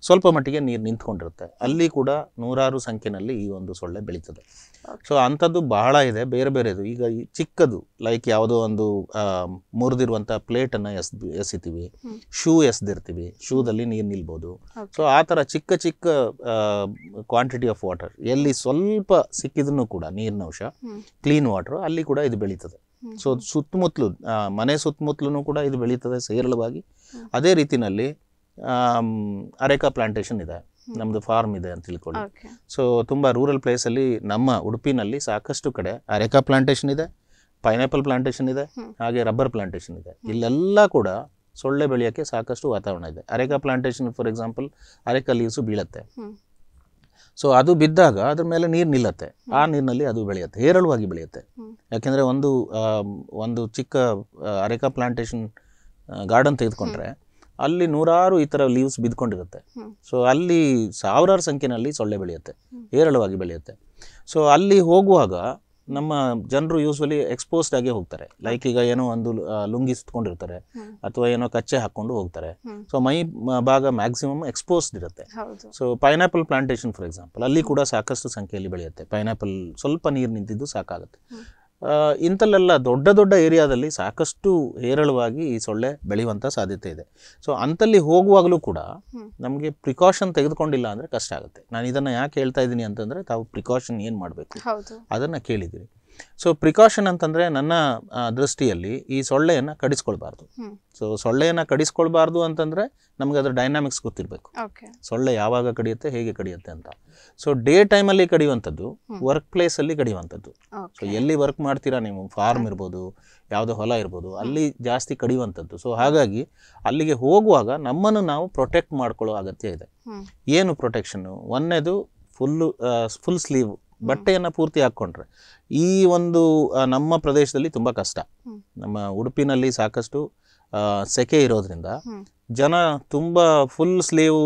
Speaker 3: ಸ್ವಲ್ಪ ಮಟ್ಟಿಗೆ ನೀರು ನಿಂತ್ಕೊಂಡಿರುತ್ತೆ ಅಲ್ಲಿ ಕೂಡ ನೂರಾರು ಸಂಖ್ಯೆನಲ್ಲಿ ಈ ಒಂದು ಸೊಳ್ಳೆ ಬೆಳೀತದೆ ಸೊ ಅಂಥದ್ದು ಬಹಳ ಇದೆ ಬೇರೆ ಬೇರೆದು ಈಗ ಈ ಚಿಕ್ಕದು ಲೈಕ್ ಯಾವುದೋ ಒಂದು ಮುರಿದಿರುವಂಥ ಪ್ಲೇಟನ್ನು ಎಸ್ ಎಸಿತೀವಿ ಶೂ ಎಸ್ದಿರ್ತೀವಿ ಶೂದಲ್ಲಿ ನೀರು ನಿಲ್ಬೋದು ಸೊ ಆ ಥರ ಚಿಕ್ಕ ಚಿಕ್ಕ ಕ್ವಾಂಟಿಟಿ ಆಫ್ ವಾಟರ್ ಎಲ್ಲಿ ಸ್ವಲ್ಪ ಸಿಕ್ಕಿದ್ರು ಕೂಡ ನೀರಿನ ಅಂಶ ಕ್ಲೀನ್ ವಾಟರ್ ಅಲ್ಲಿ ಕೂಡ ಇದು ಬೆಳೀತದೆ ಸೊ ಸುತ್ತಮುತ್ತಲು ಮನೆ ಸುತ್ತಮುತ್ತಲೂ ಕೂಡ ಇದು ಬೆಳೀತದೆ ಸೇರಳವಾಗಿ ಅದೇ ರೀತಿಯಲ್ಲಿ ಅರೇಕಾ ಪ್ಲಾಂಟೇಶನ್ ಇದೆ ನಮ್ಮದು ಫಾರ್ಮ್ ಇದೆ ಅಂತ ತಿಳ್ಕೊಳ್ಳಿ ಸೊ ತುಂಬ ರೂರಲ್ ಪ್ಲೇಸಲ್ಲಿ ನಮ್ಮ ಉಡುಪಿನಲ್ಲಿ ಸಾಕಷ್ಟು ಕಡೆ ಅರೇಕಾ ಪ್ಲಾಂಟೇಶನ್ ಇದೆ ಪೈನಾಪಲ್ ಪ್ಲಾಂಟೇಶನ್ ಇದೆ ಹಾಗೆ ರಬ್ಬರ್ ಪ್ಲಾಂಟೇಶನ್ ಇದೆ ಇಲ್ಲೆಲ್ಲ ಕೂಡ ಸೊಳ್ಳೆ ಬೆಳೆಯೋಕ್ಕೆ ಸಾಕಷ್ಟು ವಾತಾವರಣ ಇದೆ areca plantation for example areca leaves ಬೀಳತ್ತೆ ಸೊ ಅದು ಬಿದ್ದಾಗ ಅದ್ರ ಮೇಲೆ ನೀರು ನಿಲ್ಲತ್ತೆ ಆ ನೀರಿನಲ್ಲಿ ಅದು ಬೆಳೆಯುತ್ತೆ ಹೇರಳವಾಗಿ ಬೆಳೆಯುತ್ತೆ ಯಾಕೆಂದರೆ ಒಂದು ಒಂದು ಚಿಕ್ಕ ಅರೇಕಾ ಪ್ಲಾಂಟೇಶನ್ ಗಾರ್ಡನ್ ತೆಗೆದುಕೊಂಡ್ರೆ ಅಲ್ಲಿ ನೂರಾರು ಈ ಥರ ಲೀವ್ಸ್ ಬಿದ್ಕೊಂಡಿರುತ್ತೆ ಸೊ ಅಲ್ಲಿ ಸಾವಿರಾರು ಸಂಖ್ಯೆನಲ್ಲಿ ಸೊಳ್ಳೆ ಬೆಳೆಯುತ್ತೆ ಹೇರಳವಾಗಿ ಬೆಳೆಯುತ್ತೆ ಸೊ ಅಲ್ಲಿ ಹೋಗುವಾಗ ನಮ್ಮ ಜನರು ಯೂಸ್ವಲಿ ಎಕ್ಸ್ಪೋಸ್ಡ್ ಆಗಿ ಹೋಗ್ತಾರೆ ಲೈಕ್ ಈಗ ಏನೋ ಒಂದು ಲುಂಗಿಸ್ಕೊಂಡಿರ್ತಾರೆ ಅಥವಾ ಏನೋ ಕಚ್ಚೆ ಹಾಕೊಂಡು ಹೋಗ್ತಾರೆ ಸೊ ಮೈ ಭಾಗ ಮ್ಯಾಕ್ಸಿಮಮ್ ಎಕ್ಸ್ಪೋಸ್ಡ್ ಇರುತ್ತೆ so pineapple plantation for example ಅಲ್ಲಿ ಕೂಡ ಸಾಕಷ್ಟು ಸಂಖ್ಯೆಯಲ್ಲಿ ಬೆಳೆಯುತ್ತೆ ಪೈನಾಪಲ್ ಸ್ವಲ್ಪ ನೀರು ನಿಂತಿದ್ದು ಸಾಕಾಗುತ್ತೆ ಇಂಥಲ್ಲೆಲ್ಲ ದೊಡ್ಡ ದೊಡ್ಡ ಏರಿಯಾದಲ್ಲಿ ಸಾಕಷ್ಟು ಹೇರಳವಾಗಿ ಈ ಸೊಳ್ಳೆ ಬೆಳೆಯುವಂಥ ಸಾಧ್ಯತೆ ಇದೆ ಸೊ ಅಂಥಲ್ಲಿ ಹೋಗುವಾಗಲೂ ಕೂಡ ನಮಗೆ ಪ್ರಿಕಾಷನ್ ತೆಗೆದುಕೊಂಡಿಲ್ಲ ಅಂದರೆ ಕಷ್ಟ ಆಗುತ್ತೆ ನಾನು ಇದನ್ನು ಯಾಕೆ ಹೇಳ್ತಾ ಇದ್ದೀನಿ ಅಂತಂದರೆ ತಾವು ಪ್ರಿಕಾಷನ್ ಏನು ಮಾಡಬೇಕು ಅದನ್ನು ಕೇಳಿದಿರಿ ಸೊ ಪ್ರಿಕಾಷನ್ ಅಂತಂದರೆ ನನ್ನ ದೃಷ್ಟಿಯಲ್ಲಿ ಈ ಸೊಳ್ಳೆಯನ್ನು ಕಡಿಸ್ಕೊಳ್ಬಾರ್ದು ಸೊ ಸೊಳ್ಳೆಯನ್ನು ಕಡಿಸ್ಕೊಳ್ಬಾರ್ದು ಅಂತಂದರೆ ನಮಗೆ ಅದರ ಡೈನಾಮಿಕ್ಸ್ ಗೊತ್ತಿರಬೇಕು ಸೊಳ್ಳೆ ಯಾವಾಗ ಕಡಿಯುತ್ತೆ ಹೇಗೆ ಕಡಿಯುತ್ತೆ ಅಂತ ಸೊ ಡೇ ಟೈಮಲ್ಲಿ ಕಡಿಯುವಂಥದ್ದು ವರ್ಕ್ ಪ್ಲೇಸಲ್ಲಿ ಕಡಿಯುವಂಥದ್ದು ಸೊ ಎಲ್ಲಿ ವರ್ಕ್ ಮಾಡ್ತೀರಾ ನೀವು ಫಾರ್ಮ್ ಇರ್ಬೋದು ಯಾವುದೋ ಹೊಲ ಇರ್ಬೋದು ಅಲ್ಲಿ ಜಾಸ್ತಿ ಕಡಿಯುವಂಥದ್ದು ಸೊ ಹಾಗಾಗಿ ಅಲ್ಲಿಗೆ ಹೋಗುವಾಗ ನಮ್ಮನ್ನು ನಾವು ಪ್ರೊಟೆಕ್ಟ್ ಮಾಡ್ಕೊಳ್ಳೋ ಅಗತ್ಯ ಇದೆ ಏನು ಪ್ರೊಟೆಕ್ಷನ್ ಒಂದನೇದು ಫುಲ್ಲು ಫುಲ್ ಸ್ಲೀವ್ ಬಟ್ಟೆಯನ್ನು ಪೂರ್ತಿ ಹಾಕ್ಕೊಂಡ್ರೆ ಈ ಒಂದು ನಮ್ಮ ಪ್ರದೇಶದಲ್ಲಿ ತುಂಬ ಕಷ್ಟ ನಮ್ಮ ಉಡುಪಿನಲ್ಲಿ ಸಾಕಷ್ಟು ಸೆಕೆ ಇರೋದ್ರಿಂದ ಜನ ತುಂಬ ಫುಲ್ ಸ್ಲೀವ್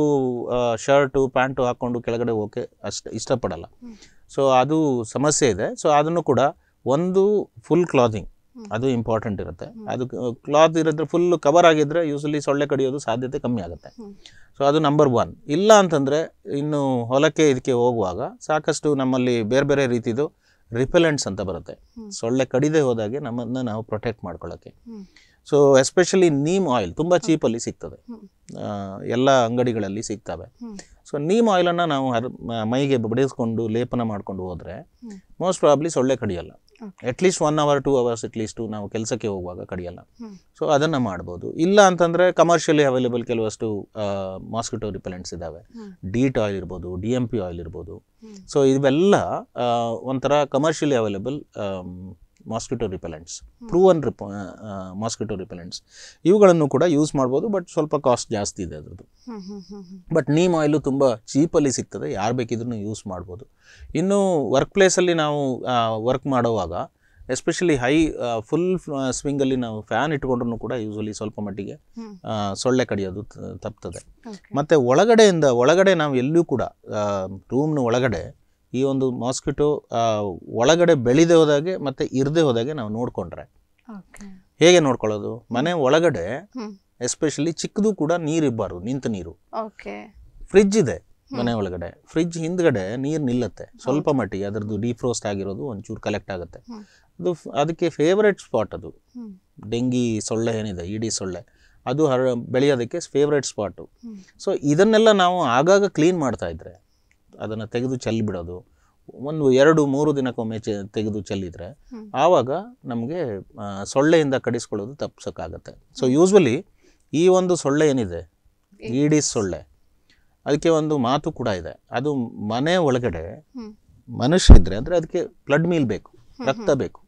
Speaker 3: ಶರ್ಟು ಪ್ಯಾಂಟು ಹಾಕ್ಕೊಂಡು ಕೆಳಗಡೆ ಹೋಗಿ ಅಷ್ಟು ಇಷ್ಟಪಡಲ್ಲ ಸೊ ಅದು ಸಮಸ್ಯೆ ಇದೆ ಸೊ ಅದನ್ನು ಕೂಡ ಒಂದು ಫುಲ್ ಕ್ಲಾದಿಂಗ್ ಅದು ಇಂಪಾರ್ಟೆಂಟ್ ಇರುತ್ತೆ ಅದು ಕ್ಲಾತ್ ಇರೋದ್ರೆ ಫುಲ್ ಕವರ್ ಆಗಿದ್ರೆ ಯೂಸಲಿ ಸೊಳ್ಳೆ ಕಡಿಯೋದು ಸಾಧ್ಯತೆ ಕಮ್ಮಿ ಆಗುತ್ತೆ ಸೊ ಅದು ನಂಬರ್ ಒನ್ ಇಲ್ಲ ಅಂತಂದರೆ ಇನ್ನು ಹೊಲಕ್ಕೆ ಇದಕ್ಕೆ ಹೋಗುವಾಗ ಸಾಕಷ್ಟು ನಮ್ಮಲ್ಲಿ ಬೇರೆ ಬೇರೆ ರೀತಿದು ರಿಪೆಲೆಂಟ್ಸ್ ಅಂತ ಬರುತ್ತೆ ಸೊಳ್ಳೆ ಕಡಿದೇ ಹೋದಾಗೆ ನಮ್ಮನ್ನು ನಾವು ಪ್ರೊಟೆಕ್ಟ್ ಮಾಡ್ಕೊಳ್ಳೋಕ್ಕೆ ಸೊ ಎಸ್ಪೆಷಲಿ ನೀಮ್ ಆಯಿಲ್ ತುಂಬ ಚೀಪಲ್ಲಿ ಸಿಗ್ತದೆ ಎಲ್ಲ ಅಂಗಡಿಗಳಲ್ಲಿ ಸಿಗ್ತವೆ ಸೊ ನೀಮ್ ಆಯಿಲನ್ನು ನಾವು ಮೈಗೆ ಬಡಿಸ್ಕೊಂಡು ಲೇಪನ ಮಾಡ್ಕೊಂಡು ಹೋದರೆ ಮೋಸ್ಟ್ ಪ್ರಾಬ್ಲಿ ಸೊಳ್ಳೆ ಕಡಿಯಲ್ಲ at least one hour two hours least ನಾವು ಕೆಲಸಕ್ಕೆ ಹೋಗುವಾಗ ಕಡಿಯಲ್ಲ ಸೊ ಅದನ್ನು ಮಾಡ್ಬೋದು ಇಲ್ಲ ಅಂತಂದ್ರೆ ಕಮರ್ಷಿಯಲಿ ಅವೈಲೇಬಲ್ ಕೆಲವಷ್ಟು ಮಾಸ್ಕಿಟೋ ರಿಪೆಲೆಂಟ್ಸ್ ಇದ್ದಾವೆ ಡೀಟ್ ಆಯಿಲ್ ಇರ್ಬೋದು ಡಿ ಎಂ ಪಿ ಆಯಿಲ್ ಇರ್ಬೋದು ಸೊ ಇವೆಲ್ಲ ಒಂಥರ commercially available mosquito repellents proven rep mosquito repellents ಇವುಗಳನ್ನು ಕೂಡ ಯೂಸ್ ಮಾಡ್ಬೋದು ಬಟ್ ಸ್ವಲ್ಪ ಕಾಸ್ಟ್ ಜಾಸ್ತಿ ಇದೆ ಅದರದ್ದು ಬಟ್ ನೀಮ್ ಆಯಿಲು ತುಂಬ ಚೀಪಲ್ಲಿ ಸಿಗ್ತದೆ ಯಾರು ಬೇಕಿದ್ರೂ ಯೂಸ್ ಮಾಡ್ಬೋದು ಇನ್ನು ವರ್ಕ್ ಪ್ಲೇಸಲ್ಲಿ ನಾವು ವರ್ಕ್ ಮಾಡುವಾಗ ಎಸ್ಪೆಷಲಿ ಹೈ ಫುಲ್ ಸ್ವಿಂಗಲ್ಲಿ ನಾವು ಫ್ಯಾನ್ ಇಟ್ಕೊಂಡ್ರೂ ಕೂಡ ಯೂಸ್ವಲಿ ಸ್ವಲ್ಪ ಮಟ್ಟಿಗೆ ಸೊಳ್ಳೆ ಕಡಿಯೋದು ತಪ್ತದೆ ಮತ್ತು ಒಳಗಡೆಯಿಂದ ಒಳಗಡೆ ನಾವು ಎಲ್ಲೂ ಕೂಡ ರೂಮ್ನ ಒಳಗಡೆ ಈ ಒಂದು ಮಾಸ್ಕಿಟೋ ಒಳಗಡೆ ಬೆಳೆದೇ ಹೋದಾಗೆ ಮತ್ತೆ ಇರದೆ ಹೋದಾಗೆ ನಾವು ನೋಡ್ಕೊಂಡ್ರೆ ಹೇಗೆ ನೋಡ್ಕೊಳ್ಳೋದು ಮನೆ ಒಳಗಡೆ ಎಸ್ಪೆಷಲಿ ಚಿಕ್ಕದು ಕೂಡ ನೀರು ಇರಬಾರ್ದು ನಿಂತ ನೀರು ಫ್ರಿಜ್ ಇದೆ ಮನೆ ಒಳಗಡೆ ಫ್ರಿಜ್ ಹಿಂದ್ಗಡೆ ನೀರು ನಿಲ್ಲತ್ತೆ ಸ್ವಲ್ಪ ಮಟ್ಟಿಗೆ ಅದರದ್ದು ಡಿಫ್ರೋಸ್ಟ್ ಆಗಿರೋದು ಒಂಚೂರು ಕಲೆಕ್ಟ್ ಆಗುತ್ತೆ ಅದು ಅದಕ್ಕೆ ಫೇವ್ರೇಟ್ ಸ್ಪಾಟ್ ಅದು ಡೆಂಗಿ ಸೊಳ್ಳೆ ಏನಿದೆ ಇಡೀ ಸೊಳ್ಳೆ ಅದು ಹರ ಬೆಳೆಯೋದಕ್ಕೆ ಫೇವ್ರೇಟ್ ಸ್ಪಾಟು ಸೊ ಇದನ್ನೆಲ್ಲ ನಾವು ಆಗಾಗ ಕ್ಲೀನ್ ಮಾಡ್ತಾ ಇದ್ರೆ ಅದನ್ನು ತೆಗೆದು ಬಿಡೋದು ಒಂದು ಎರಡು ಮೂರು ದಿನಕ್ಕೊಮ್ಮೆ ತೆಗೆದು ಚೆಲ್ಲಿದ್ರೆ ಆವಾಗ ನಮಗೆ ಸೊಳ್ಳೆಯಿಂದ ಕಡಿಸ್ಕೊಳ್ಳೋದು ತಪ್ಪಿಸೋಕ್ಕಾಗತ್ತೆ ಸೊ ಯೂಶ್ವಲಿ ಈ ಒಂದು ಸೊಳ್ಳೆ ಏನಿದೆ ಈಡಿ ಸೊಳ್ಳೆ ಅದಕ್ಕೆ ಒಂದು ಮಾತು ಕೂಡ ಇದೆ ಅದು ಮನೆ ಒಳಗಡೆ ಮನುಷ್ಯರಿದ್ರೆ ಅಂದರೆ ಅದಕ್ಕೆ ಬ್ಲಡ್ ಮೀಲ್ ಬೇಕು ರಕ್ತ ಬೇಕು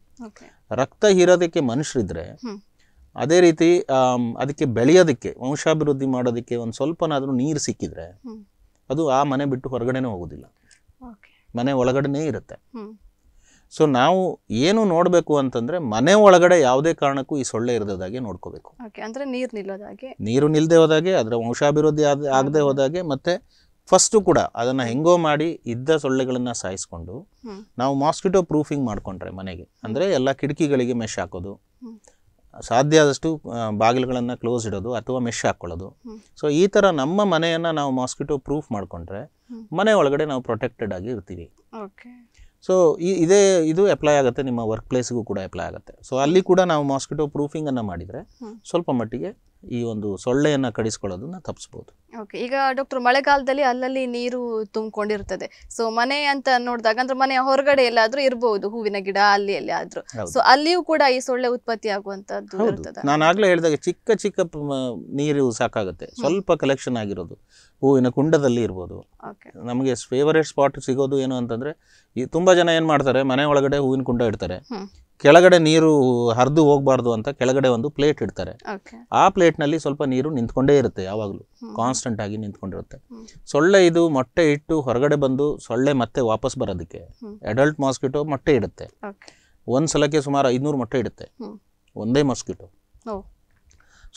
Speaker 3: ರಕ್ತ ಹೀರೋದಕ್ಕೆ ಮನುಷ್ಯರಿದ್ರೆ ಅದೇ ರೀತಿ ಅದಕ್ಕೆ ಬೆಳೆಯೋದಕ್ಕೆ ವಂಶಾಭಿವೃದ್ಧಿ ಮಾಡೋದಕ್ಕೆ ಒಂದು ಸ್ವಲ್ಪನಾದರೂ ನೀರು ಸಿಕ್ಕಿದ್ರೆ ಅದು ಆ ಮನೆ ಬಿಟ್ಟು ಹೊರಗಡೆನೇ ಹೋಗೋದಿಲ್ಲ ಮನೆ ಒಳಗಡೆನೇ ಇರುತ್ತೆ ಸೊ ನಾವು ಏನು ನೋಡಬೇಕು ಅಂತಂದ್ರೆ ಮನೆ ಒಳಗಡೆ ಯಾವುದೇ ಕಾರಣಕ್ಕೂ ಈ ಸೊಳ್ಳೆ ಇರದಾಗೆ ನೋಡ್ಕೋಬೇಕು
Speaker 1: ಅಂದ್ರೆ ನೀರು ನಿಲ್ಲೋದಾಗೆ
Speaker 3: ನೀರು ನಿಲ್ಲದೆ ಹೋದಾಗೆ ಅದರ ವಂಶಾಭಿವೃದ್ಧಿ ಆಗದೆ ಹೋದಾಗೆ ಮತ್ತೆ ಫಸ್ಟು ಕೂಡ ಅದನ್ನ ಹೆಂಗೋ ಮಾಡಿ ಇದ್ದ ಸೊಳ್ಳೆಗಳನ್ನು ಸಾಯಿಸ್ಕೊಂಡು ನಾವು ಮಾಸ್ಕಿಟೋ ಪ್ರೂಫಿಂಗ್ ಮಾಡ್ಕೊಂಡ್ರೆ ಮನೆಗೆ ಅಂದರೆ ಎಲ್ಲ ಕಿಟಕಿಗಳಿಗೆ ಮೆಶ್ ಹಾಕೋದು ಸಾಧ್ಯ ಆದಷ್ಟು ಬಾಗಿಲುಗಳನ್ನು ಕ್ಲೋಸ್ ಇಡೋದು ಅಥವಾ ಮೆಶ್ ಹಾಕ್ಕೊಳ್ಳೋದು ಸೊ ಈ ಥರ ನಮ್ಮ ಮನೆಯನ್ನು ನಾವು ಮಾಸ್ಕಿಟೋ ಪ್ರೂಫ್ ಮಾಡಿಕೊಂಡ್ರೆ ಮನೆ ಒಳಗಡೆ ನಾವು ಪ್ರೊಟೆಕ್ಟೆಡ್ ಆಗಿ ಇರ್ತೀವಿ ಸೊ ಈ ಇದೇ ಇದು ಅಪ್ಲೈ ಆಗುತ್ತೆ ನಿಮ್ಮ ವರ್ಕ್ ಪ್ಲೇಸ್ಗೂ ಕೂಡ ಅಪ್ಲೈ ಆಗುತ್ತೆ ಸೊ ಅಲ್ಲಿ ಕೂಡ ನಾವು ಮಾಸ್ಕಿಟೋ ಪ್ರೂಫಿಂಗನ್ನು ಮಾಡಿದರೆ ಸ್ವಲ್ಪ ಮಟ್ಟಿಗೆ ಈ ಒಂದು ಸೊಳ್ಳೆಯನ್ನು ಕಡಿಸ್ಕೊಳ್ಳೋದನ್ನ ತಪ್ಪಿಸ್ಬೋದು
Speaker 1: ಓಕೆ ಈಗ ಡಾಕ್ಟರ್ ಮಳೆಗಾಲದಲ್ಲಿ ಅಲ್ಲಲ್ಲಿ ನೀರು ತುಂಬಿಕೊಂಡಿರ್ತದೆ ಸೊ ಮನೆ ಅಂತ ನೋಡಿದಾಗ ಅಂದ್ರೆ ಮನೆ ಹೊರಗಡೆ ಎಲ್ಲಾದ್ರೂ ಇರಬಹುದು ಹೂವಿನ ಗಿಡ ಅಲ್ಲಿ ಅಲ್ಲಿ ಆದ್ರೂ ಸೊ ಅಲ್ಲಿಯೂ ಕೂಡ ಈ ಸೊಳ್ಳೆ ಉತ್ಪತ್ತಿ ಆಗುವಂತದ್ದು ಇರ್ತದೆ
Speaker 3: ನಾನು ಆಗ್ಲೇ ಹೇಳಿದಾಗ ಚಿಕ್ಕ ಚಿಕ್ಕ ನೀರು ಸಾಕಾಗುತ್ತೆ ಸ್ವಲ್ಪ ಕಲೆಕ್ಷನ್ ಆಗಿರೋದು ಹೂವಿನ ಕುಂಡದಲ್ಲಿ ಇರ್ಬೋದು ನಮಗೆ ಫೇವರೇಟ್ ಸ್ಪಾಟ್ ಸಿಗೋದು ಏನು ಅಂತಂದ್ರೆ ಈ ತುಂಬಾ ಜನ ಏನ್ ಮಾಡ್ತಾರೆ ಮನೆ ಒಳಗಡೆ ಹೂವಿನ ಕುಂಡ ಇಡ್ತಾರೆ ಕೆಳಗಡೆ ನೀರು ಹರಿದು ಹೋಗಬಾರ್ದು ಅಂತ ಕೆಳಗಡೆ ಒಂದು ಪ್ಲೇಟ್ ಇಡ್ತಾರೆ ಆ ಪ್ಲೇಟ್ನಲ್ಲಿ ಸ್ವಲ್ಪ ನೀರು ನಿಂತ್ಕೊಂಡೇ ಇರುತ್ತೆ ಯಾವಾಗಲೂ ಕಾನ್ಸ್ಟೆಂಟ್ ಆಗಿ ನಿಂತ್ಕೊಂಡಿರುತ್ತೆ ಸೊಳ್ಳೆ ಇದು ಮೊಟ್ಟೆ ಇಟ್ಟು ಹೊರಗಡೆ ಬಂದು ಸೊಳ್ಳೆ ಮತ್ತೆ ವಾಪಸ್ ಬರೋದಕ್ಕೆ ಅಡಲ್ಟ್ ಮಾಸ್ಕಿಟೋ ಮೊಟ್ಟೆ ಇಡುತ್ತೆ ಒಂದು ಸಲಕ್ಕೆ ಸುಮಾರು ಐದುನೂರು ಮೊಟ್ಟೆ ಇಡುತ್ತೆ ಒಂದೇ ಮಾಸ್ಕಿಟೋ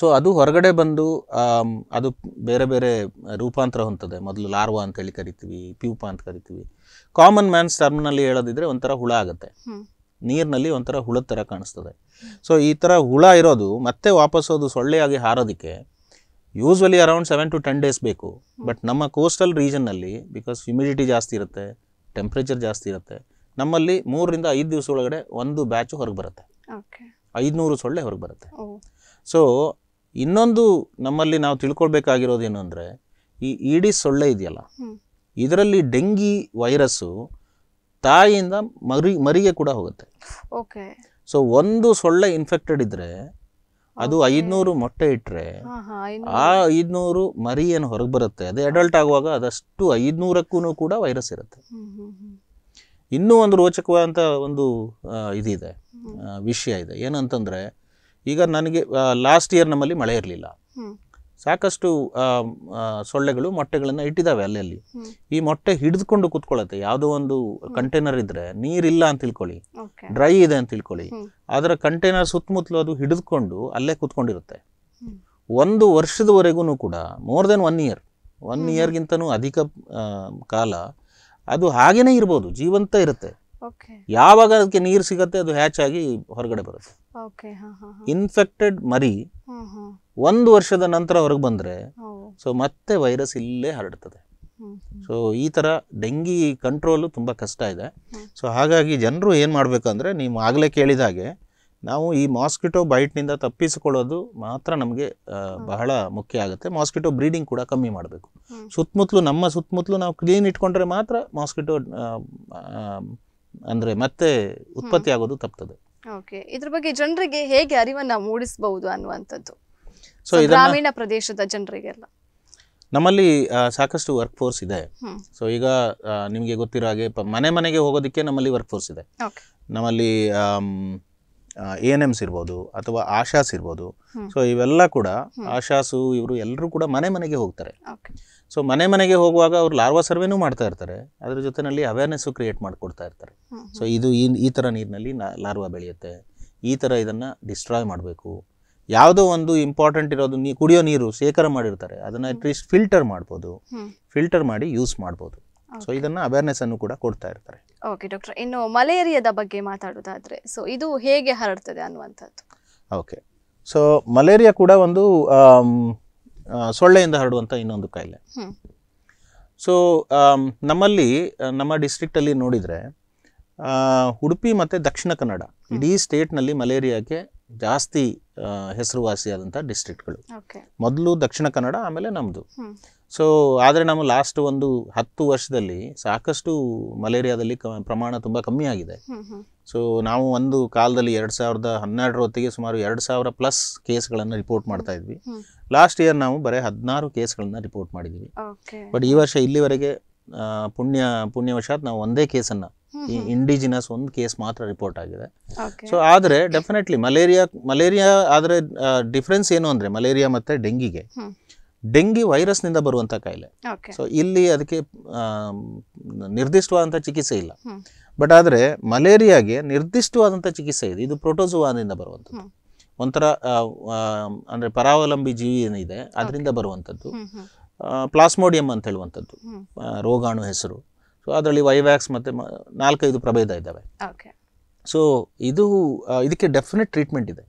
Speaker 3: ಸೊ ಅದು ಹೊರಗಡೆ ಬಂದು ಅದು ಬೇರೆ ಬೇರೆ ರೂಪಾಂತರ ಹೊಂತದೆ ಮೊದಲು ಲಾರ್ವಾ ಹೇಳಿ ಕರಿತೀವಿ ಪ್ಯೂಪಾ ಅಂತ ಕರಿತೀವಿ ಕಾಮನ್ ಮ್ಯಾನ್ಸ್ ಟರ್ಮ್ನಲ್ಲಿ ಹೇಳೋದಿದ್ರೆ ಒಂಥರ ಹುಳ ಆಗುತ್ತೆ ನೀರಿನಲ್ಲಿ ಒಂಥರ ಹುಳ ಥರ ಕಾಣಿಸ್ತದೆ ಸೊ ಈ ಥರ ಹುಳ ಇರೋದು ಮತ್ತೆ ವಾಪಸ್ ಅದು ಸೊಳ್ಳೆಯಾಗಿ ಹಾರೋದಕ್ಕೆ usually around seven to ten days ಬೇಕು ಬಟ್ ನಮ್ಮ ಕೋಸ್ಟಲ್ ರೀಜನ್ನಲ್ಲಿ ಬಿಕಾಸ್ ಹ್ಯುಮಿಡಿಟಿ ಜಾಸ್ತಿ ಇರುತ್ತೆ ಟೆಂಪ್ರೇಚರ್ ಜಾಸ್ತಿ ಇರುತ್ತೆ ನಮ್ಮಲ್ಲಿ ಮೂರರಿಂದ ಐದು ದಿವಸ ಒಳಗಡೆ ಒಂದು ಬ್ಯಾಚು ಹೊರಗೆ ಬರುತ್ತೆ ಐದುನೂರು ಸೊಳ್ಳೆ ಹೊರಗೆ ಬರುತ್ತೆ ಸೊ ಇನ್ನೊಂದು ನಮ್ಮಲ್ಲಿ ನಾವು ತಿಳ್ಕೊಳ್ಬೇಕಾಗಿರೋದೇನು ಅಂದರೆ ಈ ಇಡೀ ಸೊಳ್ಳೆ ಇದೆಯಲ್ಲ ಇದರಲ್ಲಿ ಡೆಂಗಿ ವೈರಸ್ಸು ತಾಯಿಯಿಂದ ಮರಿ ಮರಿಗೆ ಕೂಡ ಹೋಗುತ್ತೆ ಓಕೆ ಸೊ ಒಂದು ಸೊಳ್ಳೆ ಇನ್ಫೆಕ್ಟೆಡ್ ಇದ್ರೆ ಅದು ಐದ್ನೂರು ಮೊಟ್ಟೆ ಇಟ್ಟರೆ ಆ ಐದ್ನೂರು ಮರಿ ಏನು ಹೊರಗೆ ಬರುತ್ತೆ ಅದು ಅಡಲ್ಟ್ ಆಗುವಾಗ ಅದಷ್ಟು ಐದ್ನೂರಕ್ಕೂ ಕೂಡ ವೈರಸ್ ಇರುತ್ತೆ ಇನ್ನೂ ಒಂದು ರೋಚಕವಾದಂಥ ಒಂದು ಇದಿದೆ ವಿಷಯ ಇದೆ ಏನಂತಂದರೆ ಈಗ ನನಗೆ ಲಾಸ್ಟ್ ಇಯರ್ ನಮ್ಮಲ್ಲಿ ಮಳೆ ಇರಲಿಲ್ಲ ಸಾಕಷ್ಟು ಸೊಳ್ಳೆಗಳು ಮೊಟ್ಟೆಗಳನ್ನು ಇಟ್ಟಿದ್ದಾವೆ ಅಲ್ಲಿ ಈ ಮೊಟ್ಟೆ ಹಿಡಿದುಕೊಂಡು ಕೂತ್ಕೊಳ್ಳುತ್ತೆ ಯಾವುದೋ ಒಂದು ಕಂಟೈನರ್ ಇದ್ರೆ ನೀರಿಲ್ಲ ಅಂತ ತಿಳ್ಕೊಳ್ಳಿ ಡ್ರೈ ಇದೆ ಅಂತ ತಿಳ್ಕೊಳ್ಳಿ ಅದರ ಕಂಟೈನರ್ ಸುತ್ತಮುತ್ತಲು ಅದು ಹಿಡಿದುಕೊಂಡು ಅಲ್ಲೇ ಕೂತ್ಕೊಂಡಿರುತ್ತೆ ಒಂದು ವರ್ಷದವರೆಗೂ ಕೂಡ more than one year one ಇಯರ್ಗಿಂತನೂ ಅಧಿಕ ಕಾಲ ಅದು ಹಾಗೇನೇ ಇರ್ಬೋದು ಜೀವಂತ ಇರುತ್ತೆ ಯಾವಾಗ ಅದಕ್ಕೆ ನೀರು ಸಿಗತ್ತೆ ಅದು ಹ್ಯಾಚ್ ಆಗಿ ಹೊರಗಡೆ ಬರುತ್ತೆ ಇನ್ಫೆಕ್ಟೆಡ್ ಮರಿ ಒಂದು ವರ್ಷದ ನಂತರ ಹೊರಗೆ ಬಂದ್ರೆ ಸೊ ಮತ್ತೆ ವೈರಸ್ ಇಲ್ಲೇ ಹರಡ್ತದೆ ಸೊ ಈ ತರ ಡೆಂಗಿ ಕಂಟ್ರೋಲು ತುಂಬಾ ಕಷ್ಟ ಇದೆ ಸೊ ಹಾಗಾಗಿ ಜನರು ಏನು ಅಂದ್ರೆ ನೀವು ಆಗಲೇ ಕೇಳಿದಾಗೆ ನಾವು ಈ ಮಾಸ್ಕಿಟೋ ಬೈಟ್ನಿಂದ ತಪ್ಪಿಸಿಕೊಳ್ಳೋದು ಮಾತ್ರ ನಮಗೆ ಬಹಳ ಮುಖ್ಯ ಆಗುತ್ತೆ ಮಾಸ್ಕಿಟೋ ಬ್ರೀಡಿಂಗ್ ಕೂಡ ಕಮ್ಮಿ ಮಾಡಬೇಕು ಸುತ್ತಮುತ್ತಲು ನಮ್ಮ ಸುತ್ತಮುತ್ತಲು ನಾವು ಕ್ಲೀನ್ ಇಟ್ಕೊಂಡ್ರೆ ಮಾತ್ರ ಮಾಸ್ಕಿಟೋ ಅಂದ್ರೆ ಮತ್ತೆ ಉತ್ಪತ್ತಿ ಆಗೋದು ತಪ್ತದೆ
Speaker 1: ಓಕೆ ಇದ್ರ ಬಗ್ಗೆ ಜನರಿಗೆ ಹೇಗೆ ಅರಿವನ್ನ ಮೂಡಿಸಬಹುದು ಅನ್ನುವಂಥದ್ದು
Speaker 3: ಸೊ ಗ್ರಾಮೀಣ
Speaker 1: ಪ್ರದೇಶದ ಜನರಿಗೆಲ್ಲ
Speaker 3: ನಮ್ಮಲ್ಲಿ ಸಾಕಷ್ಟು ವರ್ಕ್ ಫೋರ್ಸ್ ಇದೆ ಸೊ ಈಗ ನಿಮಗೆ ಗೊತ್ತಿರೋ ಹಾಗೆ ಮನೆ ಮನೆಗೆ ಹೋಗೋದಕ್ಕೆ ನಮ್ಮಲ್ಲಿ ವರ್ಕ್ ಫೋರ್ಸ್ ಇದೆ ನಮ್ಮಲ್ಲಿ ಎ ಎನ್ ಎಮ್ಸ್ ಇರ್ಬೋದು ಅಥವಾ ಆಶಾಸ್ ಇರ್ಬೋದು ಸೊ ಇವೆಲ್ಲ ಕೂಡ ಆಶಾಸು ಇವರು ಎಲ್ಲರೂ ಕೂಡ ಮನೆ ಮನೆಗೆ ಹೋಗ್ತಾರೆ ಸೊ ಮನೆ ಮನೆಗೆ ಹೋಗುವಾಗ ಅವ್ರು ಲಾರ್ವಾ ಸರ್ವೇನೂ ಮಾಡ್ತಾ ಇರ್ತಾರೆ ಅದ್ರ ಜೊತೆಯಲ್ಲಿ ಅವೇರ್ನೆಸ್ಸು ಕ್ರಿಯೇಟ್ ಮಾಡಿಕೊಡ್ತಾ ಇರ್ತಾರೆ ಸೊ ಇದು ಈ ಈ ಥರ ನೀರಿನಲ್ಲಿ ಲಾರ್ವಾ ಬೆಳೆಯುತ್ತೆ ಈ ಥರ ಇದನ್ನು ಡಿಸ್ಟ್ರಾಯ್ ಮಾಡಬೇಕು ಯಾವುದೋ ಒಂದು ಇಂಪಾರ್ಟೆಂಟ್ ಇರೋದು ನೀ ಕುಡಿಯೋ ನೀರು ಶೇಖರ ಮಾಡಿರ್ತಾರೆ ಅದನ್ನು ಅಟ್ಲೀಸ್ಟ್ ಫಿಲ್ಟರ್ ಮಾಡ್ಬೋದು ಫಿಲ್ಟರ್ ಮಾಡಿ ಯೂಸ್ ಮಾಡ್ಬೋದು ಸೊ ಇದನ್ನು ಅವೇರ್ನೆಸ್ ಅನ್ನು ಕೂಡ ಕೊಡ್ತಾ ಇರ್ತಾರೆ
Speaker 1: ಓಕೆ ಡಾಕ್ಟರ್ ಇನ್ನು ಮಲೇರಿಯಾದ ಬಗ್ಗೆ ಮಾತಾಡೋದಾದರೆ ಸೊ ಇದು ಹೇಗೆ ಹರಡ್ತದೆ ಅನ್ನುವಂಥದ್ದು
Speaker 3: ಓಕೆ ಸೊ ಮಲೇರಿಯಾ ಕೂಡ ಒಂದು ಸೊಳ್ಳೆಯಿಂದ ಹರಡುವಂಥ ಇನ್ನೊಂದು ಕಾಯಿಲೆ ಸೊ ನಮ್ಮಲ್ಲಿ ನಮ್ಮ ಡಿಸ್ಟ್ರಿಕ್ಟಲ್ಲಿ ನೋಡಿದರೆ ಉಡುಪಿ ಮತ್ತು ದಕ್ಷಿಣ ಕನ್ನಡ ಇಡೀ ಸ್ಟೇಟ್ನಲ್ಲಿ ಮಲೇರಿಯಾಗೆ ಜಾಸ್ತಿ ಹೆಸರುವಾಸಿಯಾದಂಥ ಡಿಸ್ಟ್ರಿಕ್ಟ್ಗಳು ಮೊದಲು ದಕ್ಷಿಣ ಕನ್ನಡ ಆಮೇಲೆ ನಮ್ಮದು ಸೊ ಆದರೆ ನಮ್ಮ ಲಾಸ್ಟ್ ಒಂದು ಹತ್ತು ವರ್ಷದಲ್ಲಿ ಸಾಕಷ್ಟು ಮಲೇರಿಯಾದಲ್ಲಿ ಪ್ರಮಾಣ ತುಂಬ ಕಮ್ಮಿ ಆಗಿದೆ ಸೊ ನಾವು ಒಂದು ಕಾಲದಲ್ಲಿ ಎರಡು ಸಾವಿರದ ಹನ್ನೆರಡರ ಹೊತ್ತಿಗೆ ಸುಮಾರು ಎರಡು ಸಾವಿರ ಪ್ಲಸ್ ಕೇಸ್ಗಳನ್ನು ರಿಪೋರ್ಟ್ ಮಾಡ್ತಾ ಇದ್ವಿ ಲಾಸ್ಟ್ ಇಯರ್ ನಾವು ಬರೀ ಹದಿನಾರು ಕೇಸ್ಗಳನ್ನು ರಿಪೋರ್ಟ್ ಮಾಡಿದ್ವಿ ಬಟ್ ಈ ವರ್ಷ ಇಲ್ಲಿವರೆಗೆ ಪುಣ್ಯ ಪುಣ್ಯವಶಾತ್ ನಾವು ಒಂದೇ ಕೇಸನ್ನು ಈ ಇಂಡಿಜಿನಸ್ ಒಂದು ಕೇಸ್ ಮಾತ್ರ ರಿಪೋರ್ಟ್ ಆಗಿದೆ ಸೊ ಆದರೆ ಡೆಫಿನೆಟ್ಲಿ ಮಲೇರಿಯಾ ಮಲೇರಿಯಾ ಆದರೆ ಡಿಫ್ರೆನ್ಸ್ ಏನು ಅಂದರೆ ಮಲೇರಿಯಾ ಮತ್ತು ಡೆಂಗಿಗೆ ಡೆಂಗಿ ವೈರಸ್ನಿಂದ ಬರುವಂಥ ಕಾಯಿಲೆ ಸೊ ಇಲ್ಲಿ ಅದಕ್ಕೆ ನಿರ್ದಿಷ್ಟವಾದಂಥ ಚಿಕಿತ್ಸೆ ಇಲ್ಲ ಬಟ್ ಆದರೆ ಮಲೇರಿಯಾಗೆ ನಿರ್ದಿಷ್ಟವಾದಂಥ ಚಿಕಿತ್ಸೆ ಇದೆ ಇದು ಪ್ರೋಟೋಸುವಾನಿಂದ ಬರುವಂಥದ್ದು ಒಂಥರ ಅಂದರೆ ಪರಾವಲಂಬಿ ಜೀವಿ ಏನಿದೆ ಅದರಿಂದ ಬರುವಂಥದ್ದು ಪ್ಲಾಸ್ಮೋಡಿಯಂ ಅಂತ ಹೇಳುವಂಥದ್ದು ರೋಗಾಣು ಹೆಸರು ಸೊ ಅದರಲ್ಲಿ ವೈವ್ಯಾಕ್ಸ್ ಮತ್ತು ನಾಲ್ಕೈದು ಪ್ರಭೇದ ಇದ್ದಾವೆ ಸೊ ಇದು ಇದಕ್ಕೆ ಡೆಫಿನೆಟ್ ಟ್ರೀಟ್ಮೆಂಟ್ ಇದೆ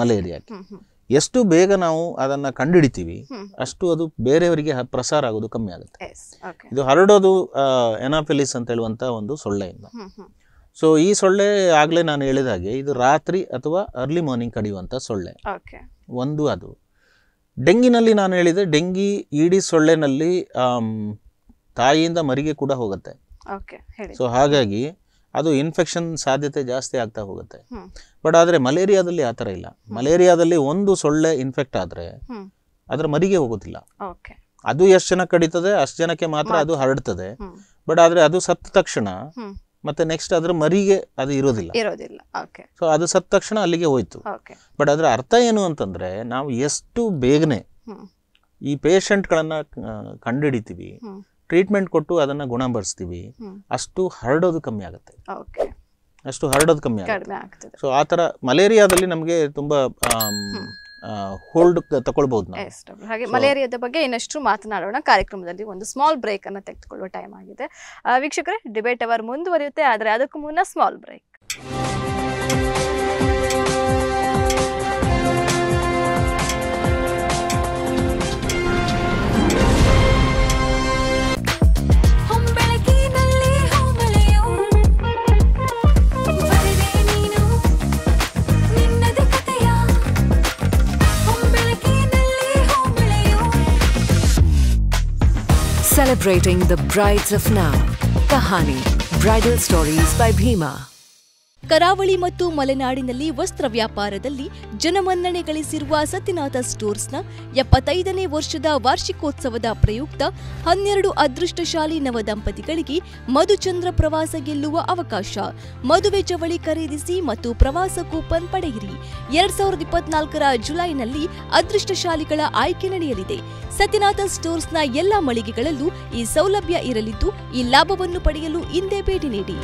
Speaker 3: ಮಲೇರಿಯಾಗೆ ಎಷ್ಟು ಬೇಗ ನಾವು ಅದನ್ನ ಕಂಡುಹಿಡಿತೀವಿ ಅಷ್ಟು ಅದು ಬೇರೆಯವರಿಗೆ ಪ್ರಸಾರ ಆಗೋದು ಕಮ್ಮಿ ಆಗುತ್ತೆ ಇದು ಹರಡೋದು ಎನಾಫಿಲಿಸ್ ಅಂತ ಹೇಳುವಂತ ಒಂದು ಸೊಳ್ಳೆಯಿಂದ ಸೊ ಈ ಸೊಳ್ಳೆ ಆಗ್ಲೇ ನಾನು ಹೇಳಿದಾಗೆ ಇದು ರಾತ್ರಿ ಅಥವಾ ಅರ್ಲಿ ಮಾರ್ನಿಂಗ್ ಕಡಿಯುವಂತ ಸೊಳ್ಳೆ ಒಂದು ಅದು ಡೆಂಗಿನಲ್ಲಿ ನಾನು ಹೇಳಿದೆ ಡೆಂಗಿ ಈಡಿ ಸೊಳ್ಳೆನಲ್ಲಿ ತಾಯಿಯಿಂದ ಮರಿಗೆ ಕೂಡ ಹೋಗುತ್ತೆ ಸೊ ಹಾಗಾಗಿ ಅದು ಇನ್ಫೆಕ್ಷನ್ ಸಾಧ್ಯತೆ ಜಾಸ್ತಿ ಆಗ್ತಾ ಹೋಗುತ್ತೆ ಬಟ್ ಆದರೆ ಮಲೇರಿಯಾದಲ್ಲಿ ಆ ಥರ ಇಲ್ಲ ಮಲೇರಿಯಾದಲ್ಲಿ ಒಂದು ಸೊಳ್ಳೆ ಇನ್ಫೆಕ್ಟ್ ಆದರೆ ಅದರ ಮರಿಗೆ ಹೋಗೋದಿಲ್ಲ ಅದು ಎಷ್ಟು ಜನ ಕಡಿತದೆ ಅಷ್ಟು ಜನಕ್ಕೆ ಮಾತ್ರ ಅದು ಹರಡ್ತದೆ ಬಟ್ ಆದರೆ ಅದು ಸತ್ತ ತಕ್ಷಣ ಮತ್ತೆ ನೆಕ್ಸ್ಟ್ ಅದ್ರ ಮರಿಗೆ ಅದು ಇರೋದಿಲ್ಲ ಸೊ ಅದು ಸತ್ತ ತಕ್ಷಣ ಅಲ್ಲಿಗೆ ಹೋಯ್ತು ಬಟ್ ಅದ್ರ ಅರ್ಥ ಏನು ಅಂತಂದ್ರೆ ನಾವು ಎಷ್ಟು ಬೇಗನೆ ಈ ಪೇಷಂಟ್ಗಳನ್ನ ಕಂಡುಹಿಡಿತೀವಿ ಟ್ರೀಟ್ಮೆಂಟ್ ಕೊಟ್ಟು ಗುಣ ಬರ್ಸ್ತೀವಿ ಅಷ್ಟು ಹರಡೋದು ಕಮ್ಮಿ ಆಗುತ್ತೆ ಅಷ್ಟು ಹರಡೋದು ಕಮ್ಮಿ ಆಗುತ್ತೆ ಸೊ ಆ ಮಲೇರಿಯಾದಲ್ಲಿ ನಮಗೆ ತುಂಬಾ ಹೋಲ್ಡ್ ತಗೊಳ್ಬಹುದು
Speaker 1: ಹಾಗೆ ಮಲೇರಿಯಾದ ಬಗ್ಗೆ ಇನ್ನಷ್ಟು ಮಾತನಾಡೋಣ ಕಾರ್ಯಕ್ರಮದಲ್ಲಿ ಒಂದು ಸ್ಮಾಲ್ ಬ್ರೇಕ್ ಅನ್ನು ತೆಗೆದುಕೊಳ್ಳುವ ಟೈಮ್ ಆಗಿದೆ ವೀಕ್ಷಕರೇ ಡಿಬೇಟ್ ಅವರ್ ಮುಂದುವರಿಯುತ್ತೆ ಆದ್ರೆ ಅದಕ್ಕೂ ಮುನ್ನ small break
Speaker 2: celebrating the brides of now. Kahani, bridal stories by Bhima.
Speaker 1: ಕರಾವಳಿ ಮತ್ತು ಮಲೆನಾಡಿನಲ್ಲಿ ವಸ್ತ್ರ ವ್ಯಾಪಾರದಲ್ಲಿ ಜನಮನ್ನಣೆ ಗಳಿಸಿರುವ ಸತ್ಯನಾಥ ಸ್ಟೋರ್ಸ್ನ ಎಪ್ಪತ್ತೈದನೇ ವರ್ಷದ ವಾರ್ಷಿಕೋತ್ಸವದ ಪ್ರಯುಕ್ತ ಹನ್ನೆರಡು ಅದೃಷ್ಟಶಾಲಿ ನವ ದಂಪತಿಗಳಿಗೆ ಮಧುಚಂದ್ರ ಪ್ರವಾಸ ಗೆಲ್ಲುವ ಅವಕಾಶ ಮದುವೆ ಚವಳಿ ಖರೀದಿಸಿ ಮತ್ತು ಪ್ರವಾಸ ಕೂಪನ್ ಪಡೆಯಿರಿ ಎರಡ್ ಸಾವಿರದ ಇಪ್ಪತ್ನಾಲ್ಕರ ಜುಲೈನಲ್ಲಿ ಅದೃಷ್ಟಶಾಲಿಗಳ ಆಯ್ಕೆ ನಡೆಯಲಿದೆ ಸತ್ಯನಾಥ ಸ್ಟೋರ್ಸ್ನ ಎಲ್ಲಾ ಮಳಿಗೆಗಳಲ್ಲೂ ಈ ಸೌಲಭ್ಯ ಇರಲಿದ್ದು ಈ ಲಾಭವನ್ನು ಪಡೆಯಲು ಇಂದೇ ಭೇಟಿ ನೀಡಿ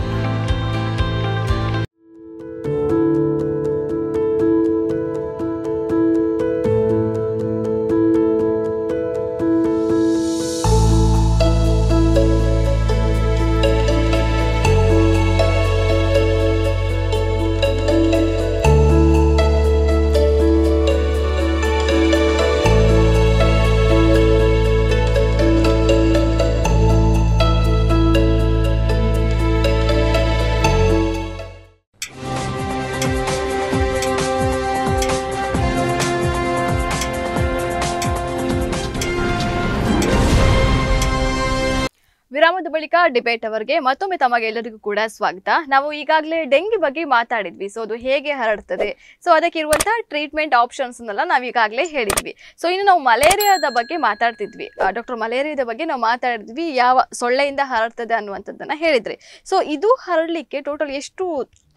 Speaker 1: ಬಳಿಕ ಡಿಬೇಟ್ ಅವರಿಗೆ ಮತ್ತೊಮ್ಮೆ ತಮಗೆ ಎಲ್ಲರಿಗೂ ಕೂಡ ಸ್ವಾಗತ ನಾವು ಈಗಾಗಲೇ ಡೆಂಗಿ ಬಗ್ಗೆ ಮಾತಾಡಿದ್ವಿ ಸೊ ಅದು ಹೇಗೆ ಹರಡ್ತದೆ ಸೊ ಅದಕ್ಕೆ ಇರುವಂತಹ ಟ್ರೀಟ್ಮೆಂಟ್ ಆಪ್ಷನ್ಸ್ ನಾವು ಈಗಾಗಲೇ ಹೇಳಿದ್ವಿ ಸೊ ಇನ್ನು ನಾವು ಮಲೇರಿಯಾದ ಬಗ್ಗೆ ಮಾತಾಡ್ತಿದ್ವಿ ಡಾಕ್ಟರ್ ಮಲೇರಿಯಾದ ಬಗ್ಗೆ ನಾವು ಮಾತಾಡಿದ್ವಿ ಯಾವ ಸೊಳ್ಳೆಯಿಂದ ಹರಡ್ತದೆ ಅನ್ನುವಂಥದ್ದನ್ನ ಹೇಳಿದ್ರಿ ಸೊ ಇದು ಹರಡಲಿಕ್ಕೆ ಟೋಟಲ್ ಎಷ್ಟು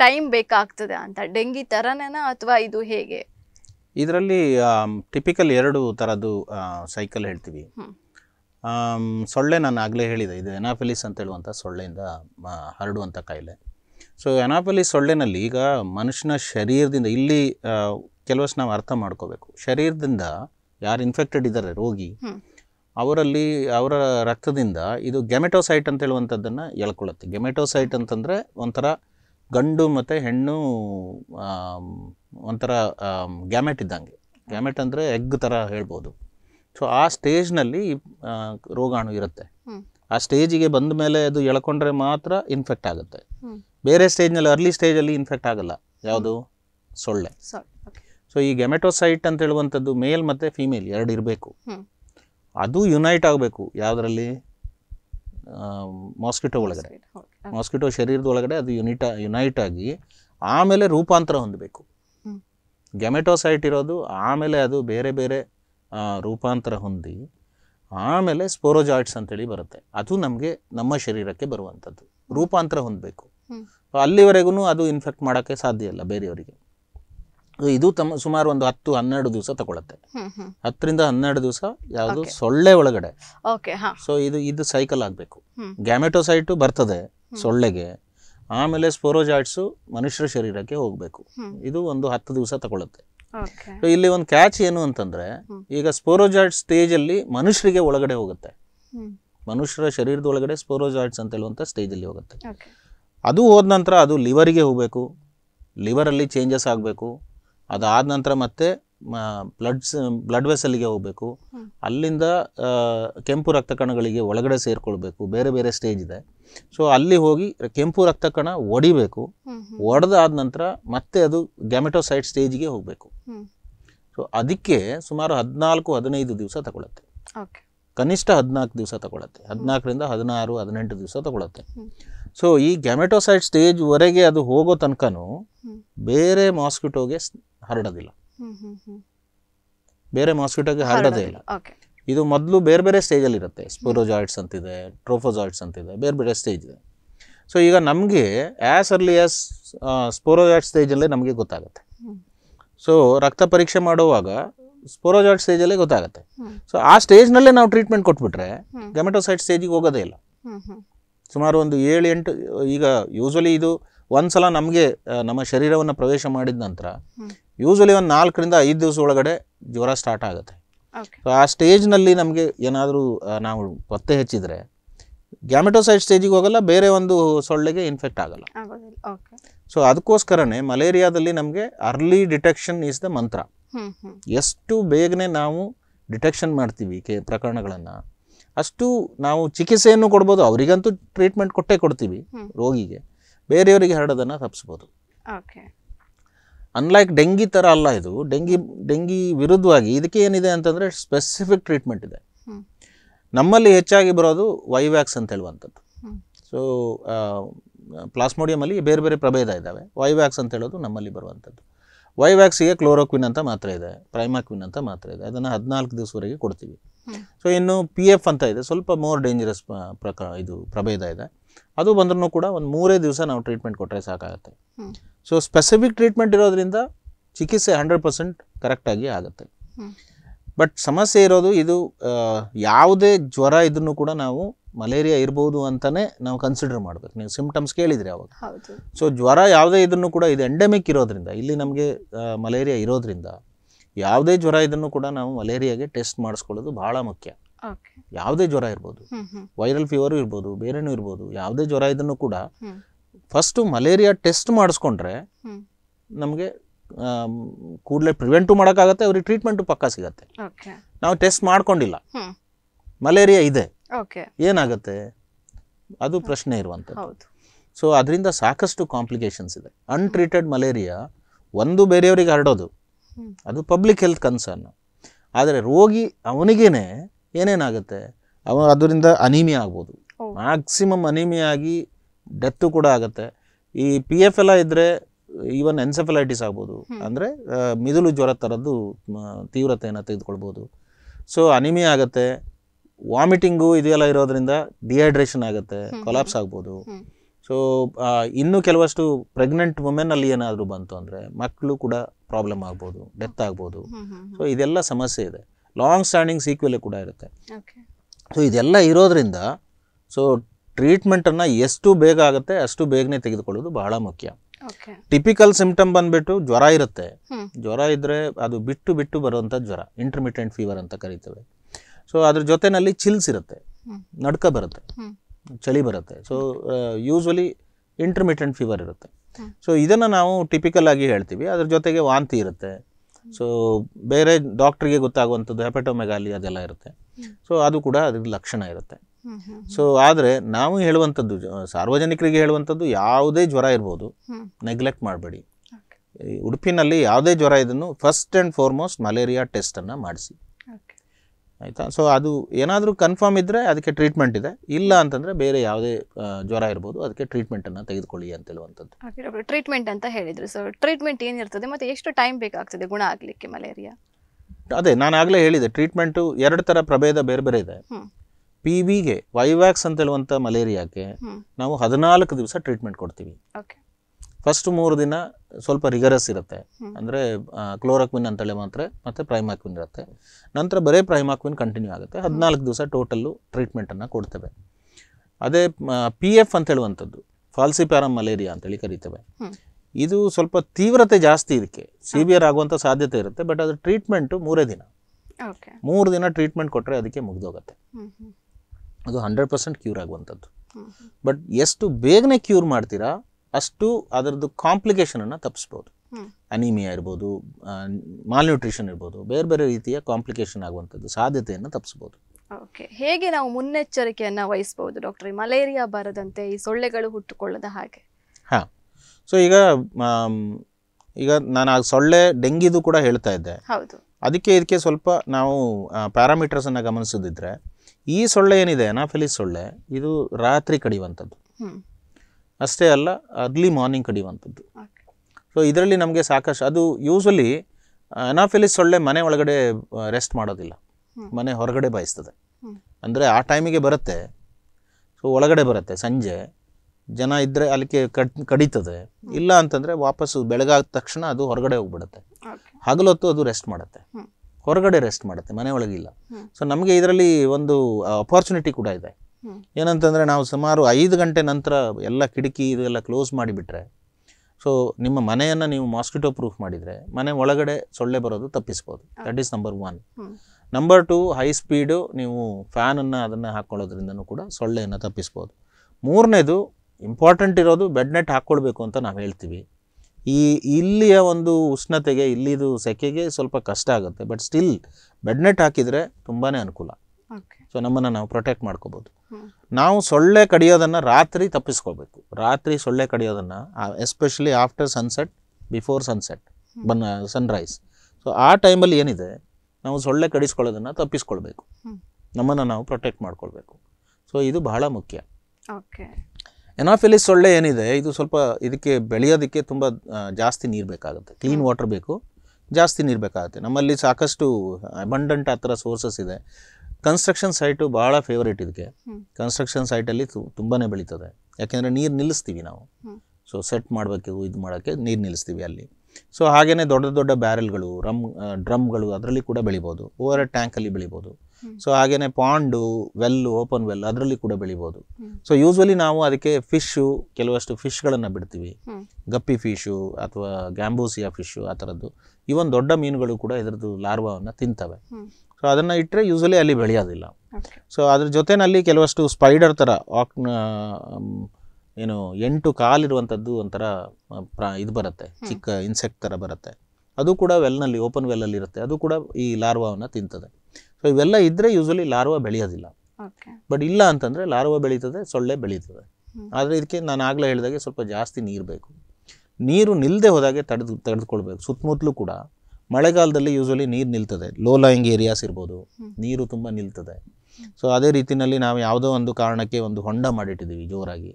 Speaker 1: ಟೈಮ್ ಬೇಕಾಗ್ತದೆ ಅಂತ ಡೆಂಗಿ ತರನೇನ ಅಥವಾ ಇದು ಹೇಗೆ
Speaker 3: ಇದರಲ್ಲಿ ಟಿಪಿಕಲ್ ಎರಡು ಥರದ್ದು ಸೈಕಲ್ ಹೇಳ್ತೀವಿ ಸೊಳ್ಳೆ ನಾನು ಆಗಲೇ ಹೇಳಿದೆ ಇದು ಎನಾಫೆಲಿಸ್ ಅಂತ ಹೇಳುವಂಥ ಸೊಳ್ಳೆಯಿಂದ ಹರಡುವಂಥ ಕಾಯಿಲೆ ಸೊ ಎನಾಫೆಲಿಸ್ ಸೊಳ್ಳೆನಲ್ಲಿ ಈಗ ಮನುಷ್ಯನ ಶರೀರದಿಂದ ಇಲ್ಲಿ ಕೆಲವಷ್ಟು ನಾವು ಅರ್ಥ ಮಾಡ್ಕೋಬೇಕು ಶರೀರದಿಂದ ಯಾರು ಇನ್ಫೆಕ್ಟೆಡ್ ಇದ್ದಾರೆ ರೋಗಿ ಅವರಲ್ಲಿ ಅವರ ರಕ್ತದಿಂದ ಇದು ಗೆಮೆಟೋಸೈಟ್ ಅಂತ ಹೇಳುವಂಥದ್ದನ್ನು ಎಳ್ಕೊಳ್ಳುತ್ತೆ ಗೆಮೆಟೋಸೈಟ್ ಅಂತಂದರೆ ಒಂಥರ ಗಂಡು ಮತ್ತು ಹೆಣ್ಣು ಒಂಥರ ಗ್ಯಾಮೆಟ್ ಇದ್ದಂಗೆ ಗ್ಯಾಮೆಟ್ ಅಂದರೆ ಎಗ್ ಥರ ಹೇಳ್ಬೋದು ಸೊ ಆ ಸ್ಟೇಜ್ನಲ್ಲಿ ರೋಗಾಣು ಇರುತ್ತೆ ಆ ಸ್ಟೇಜಿಗೆ ಬಂದ ಮೇಲೆ ಅದು ಎಳ್ಕೊಂಡ್ರೆ ಮಾತ್ರ ಇನ್ಫೆಕ್ಟ್ ಆಗುತ್ತೆ ಬೇರೆ ಸ್ಟೇಜ್ನಲ್ಲಿ ಅರ್ಲಿ ಸ್ಟೇಜಲ್ಲಿ ಇನ್ಫೆಕ್ಟ್ ಆಗಲ್ಲ ಯಾವುದು ಸೊಳ್ಳೆ ಸೊ ಈ ಗೆಮೆಟೋಸೈಟ್ ಅಂತ ಹೇಳುವಂಥದ್ದು ಮೇಲ್ ಮತ್ತು ಫಿಮೇಲ್ ಎರಡು ಇರಬೇಕು ಅದು ಯುನೈಟ್ ಆಗಬೇಕು ಯಾವುದರಲ್ಲಿ ಮಾಸ್ಕಿಟೋ ಒಳಗಡೆ ಮಾಸ್ಕಿಟೋ ಶರೀರದ ಒಳಗಡೆ ಅದು ಯುನಿಟ ಯುನೈಟ್ ಆಗಿ ಆಮೇಲೆ ರೂಪಾಂತರ ಹೊಂದಬೇಕು ಗೆಮೆಟೋಸೈಟ್ ಇರೋದು ಆಮೇಲೆ ಅದು ಬೇರೆ ಬೇರೆ ರೂಪಾಂತರ ಹೊಂದಿ ಆಮೇಲೆ ಸ್ಪೋರೋಜಾಯ್ಡ್ಸ್ ಅಂತೇಳಿ ಬರುತ್ತೆ ಅದು ನಮಗೆ ನಮ್ಮ ಶರೀರಕ್ಕೆ ಬರುವಂಥದ್ದು ರೂಪಾಂತರ ಹೊಂದಬೇಕು ಅಲ್ಲಿವರೆಗೂ ಅದು ಇನ್ಫೆಕ್ಟ್ ಮಾಡೋಕ್ಕೆ ಸಾಧ್ಯ ಇಲ್ಲ ಬೇರೆಯವರಿಗೆ ಇದು ತಮ್ಮ ಸುಮಾರು ಒಂದು ಹತ್ತು ಹನ್ನೆರಡು ದಿವಸ ತಗೊಳತ್ತೆ ಹತ್ತರಿಂದ ಹನ್ನೆರಡು ದಿವಸ ಯಾವುದು ಸೊಳ್ಳೆ ಒಳಗಡೆ ಸೊ ಇದು ಇದು ಸೈಕಲ್ ಆಗಬೇಕು ಗ್ಯಾಮೆಟೋಸೈಟು ಬರ್ತದೆ ಸೊಳ್ಳೆಗೆ ಆಮೇಲೆ ಸ್ಪೋರೋಜಾಯ್ಡ್ಸು ಮನುಷ್ಯರ ಶರೀರಕ್ಕೆ ಹೋಗಬೇಕು ಇದು ಒಂದು ಹತ್ತು ದಿವಸ ತಗೊಳತ್ತೆ ಇಲ್ಲಿ ಒಂದು ಕ್ಯಾಚ್ ಏನು ಅಂತಂದ್ರೆ ಈಗ ಸ್ಪೋರೋಜಾಯ್ಡ್ ಸ್ಟೇಜ್ ಅಲ್ಲಿ ಮನುಷ್ಯರಿಗೆ ಒಳಗಡೆ ಹೋಗುತ್ತೆ ಮನುಷ್ಯರ ಶರೀರದ ಒಳಗಡೆ ಸ್ಪೋರೋಜಾಯ್ಡ್ಸ್ ಅಂತ ಸ್ಟೇಜ್ ಅಲ್ಲಿ ಹೋಗುತ್ತೆ ಅದು ಹೋದ ನಂತರ ಅದು ಲಿವರಿಗೆ ಹೋಗಬೇಕು ಅಲ್ಲಿ ಚೇಂಜಸ್ ಆಗಬೇಕು ಅದಾದ ನಂತರ ಮತ್ತೆ ಬ್ಲಡ್ಸ್ ಬ್ಲಡ್ ವೆಸಲ್ಗೆ ಹೋಗಬೇಕು ಅಲ್ಲಿಂದ ಕೆಂಪು ರಕ್ತ ಕಣಗಳಿಗೆ ಒಳಗಡೆ ಸೇರ್ಕೊಳ್ಬೇಕು ಬೇರೆ ಬೇರೆ ಸ್ಟೇಜ್ ಇದೆ ಸೊ ಅಲ್ಲಿ ಹೋಗಿ ಕೆಂಪು ರಕ್ತ ಕಣ ಒಡಿಬೇಕು ಒಡೆದಾದ ನಂತರ ಮತ್ತೆ ಅದು ಗ್ಯಾಮೆಟೋಸೈಟ್ ಸ್ಟೇಜ್ಗೆ ಹೋಗಬೇಕು ಸೊ ಅದಕ್ಕೆ ಸುಮಾರು ಹದಿನಾಲ್ಕು ಹದಿನೈದು ದಿವಸ ತಗೊಳತ್ತೆ ಕನಿಷ್ಠ ಹದಿನಾಲ್ಕು ದಿವಸ ತಗೊಳತ್ತೆ ಹದಿನಾಲ್ಕರಿಂದ ಹದಿನಾರು ಹದಿನೆಂಟು ದಿವಸ ತಗೊಳತ್ತೆ ಸೊ ಈ ಗ್ಯಾಮೆಟೋಸೈಟ್ ಸ್ಟೇಜ್ವರೆಗೆ ಅದು ಹೋಗೋ ತನಕನೂ ಬೇರೆ ಮಾಸ್ಕಿಟೋಗೆ ಹರಡೋದಿಲ್ಲ ಬೇರೆ ಮಾಸ್ಕಿಟೋಗೆ ಹರಡೋದೇ ಇಲ್ಲ ಇದು ಮೊದಲು ಬೇರೆ ಬೇರೆ ಸ್ಟೇಜಲ್ಲಿ ಇರುತ್ತೆ ಸ್ಪೋರೋಜಾಯ್ಡ್ಸ್ ಅಂತಿದೆ ಟ್ರೋಫೋಜಾಯ್ಡ್ಸ್ ಅಂತಿದೆ ಬೇರೆ ಬೇರೆ ಸ್ಟೇಜ್ ಇದೆ ಸೊ ಈಗ ನಮಗೆ ಆ್ಯಸ್ ಅರ್ಲಿ ಆ್ಯಸ್ ಸ್ಪೋರೋಜಾಯ್ಡ್ ಸ್ಟೇಜಲ್ಲೇ ನಮಗೆ ಗೊತ್ತಾಗುತ್ತೆ ಸೊ ರಕ್ತ ಪರೀಕ್ಷೆ ಮಾಡುವಾಗ ಸ್ಪೋರೋಜಾಯ್ಡ್ ಸ್ಟೇಜಲ್ಲೇ ಗೊತ್ತಾಗುತ್ತೆ ಸೊ ಆ ಸ್ಟೇಜ್ನಲ್ಲೇ ನಾವು ಟ್ರೀಟ್ಮೆಂಟ್ ಕೊಟ್ಬಿಟ್ರೆ ಗೆಮೆಟೋಸೈಡ್ ಸ್ಟೇಜಿಗೆ ಹೋಗೋದೇ ಇಲ್ಲ ಸುಮಾರು ಒಂದು ಏಳು ಎಂಟು ಈಗ ಯೂಶ್ವಲಿ ಇದು ಒಂದು ಸಲ ನಮಗೆ ನಮ್ಮ ಶರೀರವನ್ನು ಪ್ರವೇಶ ಮಾಡಿದ ನಂತರ ಯೂಶ್ವಲಿ ಒಂದು ನಾಲ್ಕರಿಂದ ಐದು ದಿವಸ ಒಳಗಡೆ ಜ್ವರ ಸ್ಟಾರ್ಟ್ ಆಗುತ್ತೆ ಸೊ ಆ ಸ್ಟೇಜ್ನಲ್ಲಿ ನಮಗೆ ಏನಾದರೂ ನಾವು ಪತ್ತೆ ಹಚ್ಚಿದರೆ ಗ್ಯಾಮೆಟೋಸೈಡ್ ಸ್ಟೇಜಿಗೆ ಹೋಗಲ್ಲ ಬೇರೆ ಒಂದು ಸೊಳ್ಳೆಗೆ ಇನ್ಫೆಕ್ಟ್ ಆಗಲ್ಲ ಸೊ ಅದಕ್ಕೋಸ್ಕರನೇ ಮಲೇರಿಯಾದಲ್ಲಿ ನಮಗೆ ಅರ್ಲಿ ಡಿಟೆಕ್ಷನ್ ಈಸ್ ದ ಮಂತ್ರ ಎಷ್ಟು ಬೇಗನೆ ನಾವು ಡಿಟೆಕ್ಷನ್ ಮಾಡ್ತೀವಿ ಕೆ ಪ್ರಕರಣಗಳನ್ನು ಅಷ್ಟು ನಾವು ಚಿಕಿತ್ಸೆಯನ್ನು ಕೊಡ್ಬೋದು ಅವರಿಗಂತೂ ಟ್ರೀಟ್ಮೆಂಟ್ ಕೊಟ್ಟೇ ಕೊಡ್ತೀವಿ ರೋಗಿಗೆ ಬೇರೆಯವರಿಗೆ ಹರಡೋದನ್ನು ತಪ್ಪಿಸ್ಬೋದು ಅನ್ಲೈಕ್ ಡೆಂಗಿ ಥರ ಅಲ್ಲ ಇದು ಡೆಂಗಿ ಡೆಂಗಿ ವಿರುದ್ಧವಾಗಿ ಇದಕ್ಕೆ ಏನಿದೆ ಅಂತಂದರೆ ಸ್ಪೆಸಿಫಿಕ್ ಟ್ರೀಟ್ಮೆಂಟ್ ಇದೆ ನಮ್ಮಲ್ಲಿ ಹೆಚ್ಚಾಗಿ ಬರೋದು ವೈವ್ಯಾಕ್ಸ್ ಅಂತ ಹೇಳುವಂಥದ್ದು ಸೊ ಪ್ಲಾಸ್ಮೋಡಿಯಮಲ್ಲಿ ಬೇರೆ ಬೇರೆ ಪ್ರಭೇದ ಇದ್ದಾವೆ ವೈವ್ಯಾಕ್ಸ್ ಅಂತ ಹೇಳೋದು ನಮ್ಮಲ್ಲಿ ಬರುವಂಥದ್ದು ವೈವ್ಯಾಕ್ಸಿಗೆ ಕ್ಲೋರೋಕ್ವಿನ್ ಅಂತ ಮಾತ್ರ ಇದೆ ಪ್ರೈಮಾಕ್ವಿನ್ ಅಂತ ಮಾತ್ರ ಇದೆ ಅದನ್ನು ಹದಿನಾಲ್ಕು ದಿವಸವರೆಗೆ ಕೊಡ್ತೀವಿ ಸೊ ಇನ್ನು ಪಿ ಎಫ್ ಅಂತ ಇದೆ ಸ್ವಲ್ಪ ಮೋರ್ ಡೇಂಜರಸ್ ಪ್ರಕಾರ ಇದು ಪ್ರಭೇದ ಇದೆ ಅದು ಬಂದ್ರೂ ಕೂಡ ಒಂದು ಮೂರೇ ದಿವಸ ನಾವು ಟ್ರೀಟ್ಮೆಂಟ್ ಕೊಟ್ಟರೆ ಸಾಕಾಗುತ್ತೆ ಸೊ ಸ್ಪೆಸಿಫಿಕ್ ಟ್ರೀಟ್ಮೆಂಟ್ ಇರೋದ್ರಿಂದ ಚಿಕಿತ್ಸೆ ಹಂಡ್ರೆಡ್ ಪರ್ಸೆಂಟ್ ಕರೆಕ್ಟಾಗಿ ಆಗುತ್ತೆ ಬಟ್ ಸಮಸ್ಯೆ ಇರೋದು ಇದು ಯಾವುದೇ ಜ್ವರ ಇದನ್ನು ಕೂಡ ನಾವು ಮಲೇರಿಯಾ ಇರ್ಬೋದು ಅಂತಲೇ ನಾವು ಕನ್ಸಿಡರ್ ಮಾಡಬೇಕು ನೀವು ಸಿಂಪ್ಟಮ್ಸ್ ಕೇಳಿದ್ರಿ ಅವಾಗ ಸೊ ಜ್ವರ ಯಾವುದೇ ಇದನ್ನು ಕೂಡ ಇದು ಎಂಡೆಮಿಕ್ ಇರೋದ್ರಿಂದ ಇಲ್ಲಿ ನಮಗೆ ಮಲೇರಿಯಾ ಇರೋದ್ರಿಂದ ಯಾವುದೇ ಜ್ವರ ಇದನ್ನು ಕೂಡ ನಾವು ಮಲೇರಿಯಾಗೆ ಟೆಸ್ಟ್ ಮಾಡಿಸ್ಕೊಳ್ಳೋದು ಬಹಳ ಮುಖ್ಯ ಯಾವುದೇ ಜ್ವರ ಇರ್ಬೋದು ವೈರಲ್ ಫೀವರು ಇರ್ಬೋದು ಬೇರೆನೂ ಇರ್ಬೋದು ಯಾವುದೇ ಜ್ವರ ಇದನ್ನು ಕೂಡ ಫಸ್ಟು ಮಲೇರಿಯಾ ಟೆಸ್ಟ್ ಮಾಡಿಸ್ಕೊಂಡ್ರೆ ನಮಗೆ ಕೂಡಲೇ ಪ್ರಿವೆಂಟು ಮಾಡೋಕ್ಕಾಗತ್ತೆ ಅವ್ರಿಗೆ ಟ್ರೀಟ್ಮೆಂಟು ಪಕ್ಕ ಸಿಗತ್ತೆ ನಾವು ಟೆಸ್ಟ್ ಮಾಡ್ಕೊಂಡಿಲ್ಲ ಮಲೇರಿಯಾ ಇದೆ ಏನಾಗುತ್ತೆ ಅದು ಪ್ರಶ್ನೆ ಇರುವಂಥದ್ದು ಸೊ ಅದರಿಂದ ಸಾಕಷ್ಟು ಕಾಂಪ್ಲಿಕೇಶನ್ಸ್ ಇದೆ ಅನ್ಟ್ರೀಟೆಡ್ ಮಲೇರಿಯಾ ಒಂದು ಬೇರೆಯವರಿಗೆ ಹರಡೋದು ಅದು ಪಬ್ಲಿಕ್ ಹೆಲ್ತ್ ಕನ್ಸರ್ನ್ ಆದರೆ ರೋಗಿ ಅವನಿಗೇನೆ ಏನೇನಾಗುತ್ತೆ ಅವ ಅದರಿಂದ ಅನೀಮಿಯಾ ಆಗ್ಬೋದು ಮ್ಯಾಕ್ಸಿಮಮ್ ಅನೀಮಿಯಾಗಿ ಡೆತ್ತು ಕೂಡ ಆಗುತ್ತೆ ಈ ಪಿ ಎಫ್ ಎಲ್ಲ ಇದ್ದರೆ ಈವನ್ ಎನ್ಸೆಫಲೈಟಿಸ್ ಆಗ್ಬೋದು ಅಂದರೆ ಮಿದುಳು ಜ್ವರ ಥರದ್ದು ತೀವ್ರತೆಯನ್ನು ತೆಗೆದುಕೊಳ್ಬೋದು ಸೊ ಅನಿಮಿ ಆಗುತ್ತೆ ವಾಮಿಟಿಂಗು ಇದೆಲ್ಲ ಇರೋದ್ರಿಂದ ಡಿಹೈಡ್ರೇಷನ್ ಆಗುತ್ತೆ ಕೊಲಾಪ್ಸ್ ಆಗ್ಬೋದು ಸೊ ಇನ್ನೂ ಕೆಲವಷ್ಟು ಪ್ರೆಗ್ನೆಂಟ್ ವುಮೆನಲ್ಲಿ ಏನಾದರೂ ಬಂತು ಅಂದರೆ ಮಕ್ಕಳು ಕೂಡ ಪ್ರಾಬ್ಲಮ್ ಆಗ್ಬೋದು ಡೆತ್ ಆಗ್ಬೋದು ಸೊ ಇದೆಲ್ಲ ಸಮಸ್ಯೆ ಇದೆ ಲಾಂಗ್ ಸ್ಟ್ಯಾಂಡಿಂಗ್ ಸೀಕ್ವೆಲ್ ಕೂಡ ಇರುತ್ತೆ ಸೊ ಇದೆಲ್ಲ ಇರೋದ್ರಿಂದ ಸೊ ಟ್ರೀಟ್ಮೆಂಟನ್ನು ಎಷ್ಟು ಬೇಗ ಆಗುತ್ತೆ ಅಷ್ಟು ಬೇಗನೆ ತೆಗೆದುಕೊಳ್ಳೋದು ಬಹಳ ಮುಖ್ಯ ಟಿಪಿಕಲ್ ಸಿಂಪ್ಟಮ್ ಬಂದ್ಬಿಟ್ಟು ಜ್ವರ ಇರುತ್ತೆ ಜ್ವರ ಇದ್ರೆ ಅದು ಬಿಟ್ಟು ಬಿಟ್ಟು ಬರುವಂಥ ಜ್ವರ ಇಂಟರ್ಮಿಟೆಂಟ್ ಫೀವರ್ ಅಂತ ಕರಿತೇವೆ ಸೊ ಅದ್ರ ಜೊತೆನಲ್ಲಿ ಚಿಲ್ಸ್ ಇರುತ್ತೆ ನಡ್ಕ ಬರುತ್ತೆ ಚಳಿ ಬರುತ್ತೆ ಸೊ ಯೂಸ್ವಲಿ ಇಂಟರ್ಮಿಟೆಂಟ್ ಫೀವರ್ ಇರುತ್ತೆ ಸೊ ಇದನ್ನು ನಾವು ಟಿಪಿಕಲ್ ಆಗಿ ಹೇಳ್ತೀವಿ ಅದ್ರ ಜೊತೆಗೆ ವಾಂತಿ ಇರುತ್ತೆ ಸೊ ಬೇರೆ ಡಾಕ್ಟ್ರಿಗೆ ಗೊತ್ತಾಗುವಂಥದ್ದು ಹೆಪಟೋಮೆಗಾಲಿ ಅದೆಲ್ಲ ಇರುತ್ತೆ ಸೊ ಅದು ಕೂಡ ಅದ್ರ ಲಕ್ಷಣ ಇರುತ್ತೆ ಸೊ ಆದರೆ ನಾವು ಹೇಳುವಂಥದ್ದು ಸಾರ್ವಜನಿಕರಿಗೆ ಹೇಳುವಂಥದ್ದು ಯಾವುದೇ ಜ್ವರ ಇರ್ಬೋದು ನೆಗ್ಲೆಕ್ಟ್ ಮಾಡಬೇಡಿ ಉಡುಪಿನಲ್ಲಿ ಯಾವುದೇ ಜ್ವರ ಇದನ್ನು ಫಸ್ಟ್ ಆ್ಯಂಡ್ ಫಾರ್ಮೋಸ್ಟ್ ಮಲೇರಿಯಾ ಟೆಸ್ಟನ್ನು ಮಾಡಿಸಿ ಆಯಿತಾ ಸೊ ಅದು ಏನಾದರೂ ಕನ್ಫರ್ಮ್ ಇದ್ದರೆ ಅದಕ್ಕೆ ಟ್ರೀಟ್ಮೆಂಟ್ ಇದೆ ಇಲ್ಲ ಅಂತಂದರೆ ಬೇರೆ ಯಾವುದೇ ಜ್ವರ ಇರ್ಬೋದು ಅದಕ್ಕೆ ಟ್ರೀಟ್ಮೆಂಟನ್ನು ತೆಗೆದುಕೊಳ್ಳಿ ಅಂತ ಹೇಳುವಂಥದ್ದು
Speaker 1: ಟ್ರೀಟ್ಮೆಂಟ್ ಅಂತ ಹೇಳಿದರು ಸೊ ಟ್ರೀಟ್ಮೆಂಟ್ ಏನಿರ್ತದೆ ಮತ್ತು ಎಷ್ಟು ಟೈಮ್ ಬೇಕಾಗ್ತದೆ ಗುಣ ಆಗಲಿಕ್ಕೆ
Speaker 3: ಮಲೇರಿಯಾ ಅದೇ ನಾನು ಆಗಲೇ ಹೇಳಿದೆ ಟ್ರೀಟ್ಮೆಂಟು ಎರಡು ಥರ ಪ್ರಭೇದ ಬೇರೆ ಬೇರೆ ಇದೆ ಪಿ ವಿಗೆ ವೈವ್ಯಾಕ್ಸ್ ಅಂತ ಹೇಳುವಂಥ ಮಲೇರಿಯಾಕ್ಕೆ ನಾವು ಹದಿನಾಲ್ಕು ದಿವಸ ಟ್ರೀಟ್ಮೆಂಟ್ ಕೊಡ್ತೀವಿ ಫಸ್ಟ್ ಮೂರು ದಿನ ಸ್ವಲ್ಪ ರಿಗರಸ್ ಇರುತ್ತೆ ಅಂದರೆ ಕ್ಲೋರಾಕ್ವಿನ್ ಅಂತೇಳಿ ಮಾತ್ರ ಮತ್ತೆ ಪ್ರೈಮಾಕ್ವಿನ್ ಇರುತ್ತೆ ನಂತರ ಬರೇ ಪ್ರೈಮಾಕ್ವಿನ್ ಕಂಟಿನ್ಯೂ ಆಗುತ್ತೆ ಹದಿನಾಲ್ಕು ದಿವಸ ಟೋಟಲ್ಲು ಟ್ರೀಟ್ಮೆಂಟನ್ನು ಕೊಡ್ತೇವೆ ಅದೇ ಪಿ ಎಫ್ ಅಂತ ಹೇಳುವಂಥದ್ದು ಫಾಲ್ಸಿಪ್ಯಾರಮ್ ಮಲೇರಿಯಾ ಅಂತೇಳಿ ಕರಿತೇವೆ ಇದು ಸ್ವಲ್ಪ ತೀವ್ರತೆ ಜಾಸ್ತಿ ಇದಕ್ಕೆ ಸಿವಿಯರ್ ಆಗುವಂಥ ಸಾಧ್ಯತೆ ಇರುತ್ತೆ ಬಟ್ ಅದರ ಟ್ರೀಟ್ಮೆಂಟು ಮೂರೇ ದಿನ ಮೂರು ದಿನ ಟ್ರೀಟ್ಮೆಂಟ್ ಕೊಟ್ಟರೆ ಅದಕ್ಕೆ ಮುಗಿದೋಗುತ್ತೆ ಅದು ಹಂಡ್ರೆಡ್ ಪರ್ಸೆಂಟ್ ಕ್ಯೂರ್ ಆಗುವಂಥದ್ದು ಬಟ್ ಎಷ್ಟು ಬೇಗನೆ ಕ್ಯೂರ್ ಮಾಡ್ತೀರಾ ಅಷ್ಟು ಅದರದ್ದು ಕಾಂಪ್ಲಿಕೇಶನನ್ನು ತಪ್ಪಿಸ್ಬೋದು ಅನಿಮಿಯಾ ಇರ್ಬೋದು ಮಾಲ್ನ್ಯೂಟ್ರಿಷನ್ ಇರ್ಬೋದು ಬೇರೆ ಬೇರೆ ರೀತಿಯ ಕಾಂಪ್ಲಿಕೇಶನ್ ಆಗುವಂಥದ್ದು ಸಾಧ್ಯತೆಯನ್ನು ತಪ್ಪಿಸ್ಬೋದು
Speaker 1: ಓಕೆ ಹೇಗೆ ನಾವು ಮುನ್ನೆಚ್ಚರಿಕೆಯನ್ನು ವಹಿಸ್ಬೋದು ಡಾಕ್ಟರ್ ಮಲೇರಿಯಾ ಬರದಂತೆ ಈ ಸೊಳ್ಳೆಗಳು ಹುಟ್ಟುಕೊಳ್ಳದ ಹಾಗೆ
Speaker 3: ಹಾಂ ಸೊ ಈಗ ಈಗ ನಾನು ಆ ಸೊಳ್ಳೆ ಡೆಂಗಿದು ಕೂಡ ಹೇಳ್ತಾ ಇದ್ದೆ ಹೌದು ಅದಕ್ಕೆ ಇದಕ್ಕೆ ಸ್ವಲ್ಪ ನಾವು ಪ್ಯಾರಾಮೀಟರ್ಸನ್ನು ಗಮನಿಸೋದಿದ್ರೆ ಈ ಸೊಳ್ಳೆ ಏನಿದೆ ಅನಾಫೆಲಿಸ್ ಸೊಳ್ಳೆ ಇದು ರಾತ್ರಿ ಕಡಿಯುವಂಥದ್ದು ಅಷ್ಟೇ ಅಲ್ಲ ಅರ್ಲಿ ಮಾರ್ನಿಂಗ್ ಕಡಿಯುವಂಥದ್ದು ಸೊ ಇದರಲ್ಲಿ ನಮಗೆ ಸಾಕಷ್ಟು ಅದು ಯೂಶ್ವಲಿ ಅನಾಫೆಲಿಸ್ ಸೊಳ್ಳೆ ಮನೆ ಒಳಗಡೆ ರೆಸ್ಟ್ ಮಾಡೋದಿಲ್ಲ ಮನೆ ಹೊರಗಡೆ ಬಯಸ್ತದೆ ಅಂದರೆ ಆ ಟೈಮಿಗೆ ಬರುತ್ತೆ ಸೊ ಒಳಗಡೆ ಬರುತ್ತೆ ಸಂಜೆ ಜನ ಇದ್ದರೆ ಅಲ್ಲಿಗೆ ಕಡ್ ಕಡಿತದೆ ಇಲ್ಲ ಅಂತಂದರೆ ವಾಪಸ್ಸು ಬೆಳಗಾದ ತಕ್ಷಣ ಅದು ಹೊರಗಡೆ ಹೋಗ್ಬಿಡುತ್ತೆ ಹಗಲೊತ್ತು ಅದು ರೆಸ್ಟ್ ಮಾಡುತ್ತೆ ಹೊರಗಡೆ ರೆಸ್ಟ್ ಮಾಡುತ್ತೆ ಮನೆ ಒಳಗಿಲ್ಲ ಸೊ ನಮಗೆ ಇದರಲ್ಲಿ ಒಂದು ಅಪರ್ಚುನಿಟಿ ಕೂಡ ಇದೆ ಏನಂತಂದರೆ ನಾವು ಸುಮಾರು ಐದು ಗಂಟೆ ನಂತರ ಎಲ್ಲ ಕಿಟಕಿ ಇದೆಲ್ಲ ಕ್ಲೋಸ್ ಮಾಡಿಬಿಟ್ರೆ ಸೊ ನಿಮ್ಮ ಮನೆಯನ್ನು ನೀವು ಮಾಸ್ಕಿಟೋ ಪ್ರೂಫ್ ಮಾಡಿದರೆ ಮನೆ ಒಳಗಡೆ ಸೊಳ್ಳೆ ಬರೋದು ತಪ್ಪಿಸ್ಬೋದು that is number one number two high speed ನೀವು ಫ್ಯಾನನ್ನು ಅದನ್ನು ಹಾಕ್ಕೊಳ್ಳೋದ್ರಿಂದನೂ ಕೂಡ ಸೊಳ್ಳೆಯನ್ನು ತಪ್ಪಿಸ್ಬೋದು ಮೂರನೇದು ಇಂಪಾರ್ಟೆಂಟ್ ಇರೋದು ಬೆಡ್ ನೆಟ್ ಹಾಕ್ಕೊಳ್ಬೇಕು ಅಂತ ನಾವು ಹೇಳ್ತೀವಿ ಈ ಇಲ್ಲಿಯ ಒಂದು ಉಷ್ಣತೆಗೆ ಇಲ್ಲಿದು ಸೆಕೆಗೆ ಸ್ವಲ್ಪ ಕಷ್ಟ ಆಗುತ್ತೆ ಬಟ್ ಸ್ಟಿಲ್ ಬೆಡ್ ಹಾಕಿದರೆ ತುಂಬಾ ಅನುಕೂಲ ಸೊ ನಮ್ಮನ್ನು ನಾವು ಪ್ರೊಟೆಕ್ಟ್ ಮಾಡ್ಕೋಬೋದು ನಾವು ಸೊಳ್ಳೆ ಕಡಿಯೋದನ್ನು ರಾತ್ರಿ ತಪ್ಪಿಸ್ಕೋಬೇಕು ರಾತ್ರಿ ಸೊಳ್ಳೆ ಕಡಿಯೋದನ್ನು especially after sunset before sunset ಬನ್ನ ಸನ್ರೈಸ್ ಸೊ ಆ ಟೈಮಲ್ಲಿ ಏನಿದೆ ನಾವು ಸೊಳ್ಳೆ ಕಡಿಸ್ಕೊಳ್ಳೋದನ್ನು ತಪ್ಪಿಸ್ಕೊಳ್ಬೇಕು ನಮ್ಮನ್ನು ನಾವು ಪ್ರೊಟೆಕ್ಟ್ ಮಾಡ್ಕೊಳ್ಬೇಕು ಸೊ ಇದು ಬಹಳ ಮುಖ್ಯ ಓಕೆ ಎನಾಫಿಲಿಸ್ ಸೊಳ್ಳೆ ಏನಿದೆ ಇದು ಸ್ವಲ್ಪ ಇದಕ್ಕೆ ಬೆಳೆಯೋದಕ್ಕೆ ತುಂಬ ಜಾಸ್ತಿ ನೀರು ಬೇಕಾಗುತ್ತೆ ಕ್ಲೀನ್ ವಾಟರ್ ಬೇಕು ಜಾಸ್ತಿ ನೀರು ಬೇಕಾಗುತ್ತೆ ನಮ್ಮಲ್ಲಿ ಸಾಕಷ್ಟು ಅಬಂಡೆಂಟ್ ಆ ಥರ ಸೋರ್ಸಸ್ ಇದೆ ಕನ್ಸ್ಟ್ರಕ್ಷನ್ ಸೈಟು ಭಾಳ ಫೇವ್ರೇಟ್ ಇದಕ್ಕೆ ಕನ್ಸ್ಟ್ರಕ್ಷನ್ ಸೈಟಲ್ಲಿ ತುಂಬಾ ಬೆಳೀತದೆ ಯಾಕೆಂದರೆ ನೀರು ನಿಲ್ಲಿಸ್ತೀವಿ ನಾವು ಸೊ ಸೆಟ್ ಮಾಡಬೇಕು ಇದು ಮಾಡೋಕ್ಕೆ ನೀರು ನಿಲ್ಲಿಸ್ತೀವಿ ಅಲ್ಲಿ ಸೊ ಹಾಗೆಯೇ ದೊಡ್ಡ ದೊಡ್ಡ ಬ್ಯಾರೆಲ್ಗಳು ರಮ್ ಡ್ರಮ್ಗಳು ಅದರಲ್ಲಿ ಕೂಡ ಬೆಳಿಬೋದು ಓವರ್ ಟ್ಯಾಂಕಲ್ಲಿ ಬೆಳಿಬೋದು ಸೊ ಹಾಗೇನೆ ಪಾಂಡು ವೆಲ್ ಓಪನ್ ವೆಲ್ ಅದರಲ್ಲಿ ಕೂಡ ಬೆಳಿಬೋದು ಸೊ ಯೂಸ್ವಲಿ ನಾವು ಅದಕ್ಕೆ ಫಿಶ್ಶು ಕೆಲವಷ್ಟು ಫಿಶ್ಗಳನ್ನು ಬಿಡ್ತೀವಿ ಗಪ್ಪಿ ಫಿಶು ಅಥವಾ ಗ್ಯಾಂಬೂಸಿಯಾ ಫಿಶ್ ಆ ಥರದ್ದು ಒಂದು ದೊಡ್ಡ ಮೀನುಗಳು ಕೂಡ ಇದರದ್ದು ಲಾರ್ವಾವನ್ನು ತಿಂತವೆ ಸೊ ಅದನ್ನ ಇಟ್ಟರೆ ಯೂಸ್ವಲಿ ಅಲ್ಲಿ ಬೆಳೆಯೋದಿಲ್ಲ ಸೊ ಅದ್ರ ಜೊತೆನಲ್ಲಿ ಕೆಲವಷ್ಟು ಸ್ಪೈಡರ್ ತರ ಆಕ್ ಏನು ಎಂಟು ಕಾಲಿರುವಂಥದ್ದು ಒಂಥರ ಪ್ರಾ ಇದು ಬರುತ್ತೆ ಚಿಕ್ಕ ಇನ್ಸೆಕ್ಟ್ ತರ ಬರುತ್ತೆ ಅದು ಕೂಡ ವೆಲ್ನಲ್ಲಿ ಓಪನ್ ವೆಲ್ಲಲ್ಲಿ ಇರುತ್ತೆ ಅದು ಕೂಡ ಈ ಲಾರ್ವಾವನ್ನ ತಿಂತದೆ ಸೊ ಇವೆಲ್ಲ ಇದ್ರೆ ಯೂಸ್ವಲಿ ಲಾರ್ವ ಬೆಳೆಯೋದಿಲ್ಲ ಬಟ್ ಇಲ್ಲ ಅಂತಂದ್ರೆ ಲಾರ್ವ ಬೆಳೀತದೆ ಸೊಳ್ಳೆ ಬೆಳೀತದೆ ಆದ್ರೆ ಇದಕ್ಕೆ ನಾನು ಆಗ್ಲೇ ಹೇಳಿದಾಗೆ ಸ್ವಲ್ಪ ಜಾಸ್ತಿ ನೀರು ಬೇಕು ನೀರು ನಿಲ್ಲದೆ ಹೋದಾಗೆ ತಡೆದು ತಡೆದುಕೊಳ್ಬೇಕು ಸುತ್ತಮುತ್ತಲೂ ಕೂಡ ಮಳೆಗಾಲದಲ್ಲಿ ಯೂಸ್ವಲಿ ನೀರು ನಿಲ್ತದೆ ಲೋ ಲೈಂಗ್ ಏರಿಯಾಸ್ ಇರ್ಬೋದು ನೀರು ತುಂಬ ನಿಲ್ತದೆ ಸೊ ಅದೇ ರೀತಿಯಲ್ಲಿ ನಾವು ಯಾವುದೋ ಒಂದು ಕಾರಣಕ್ಕೆ ಒಂದು ಹೊಂಡ ಮಾಡಿಟ್ಟಿದ್ದೀವಿ ಜೋರಾಗಿ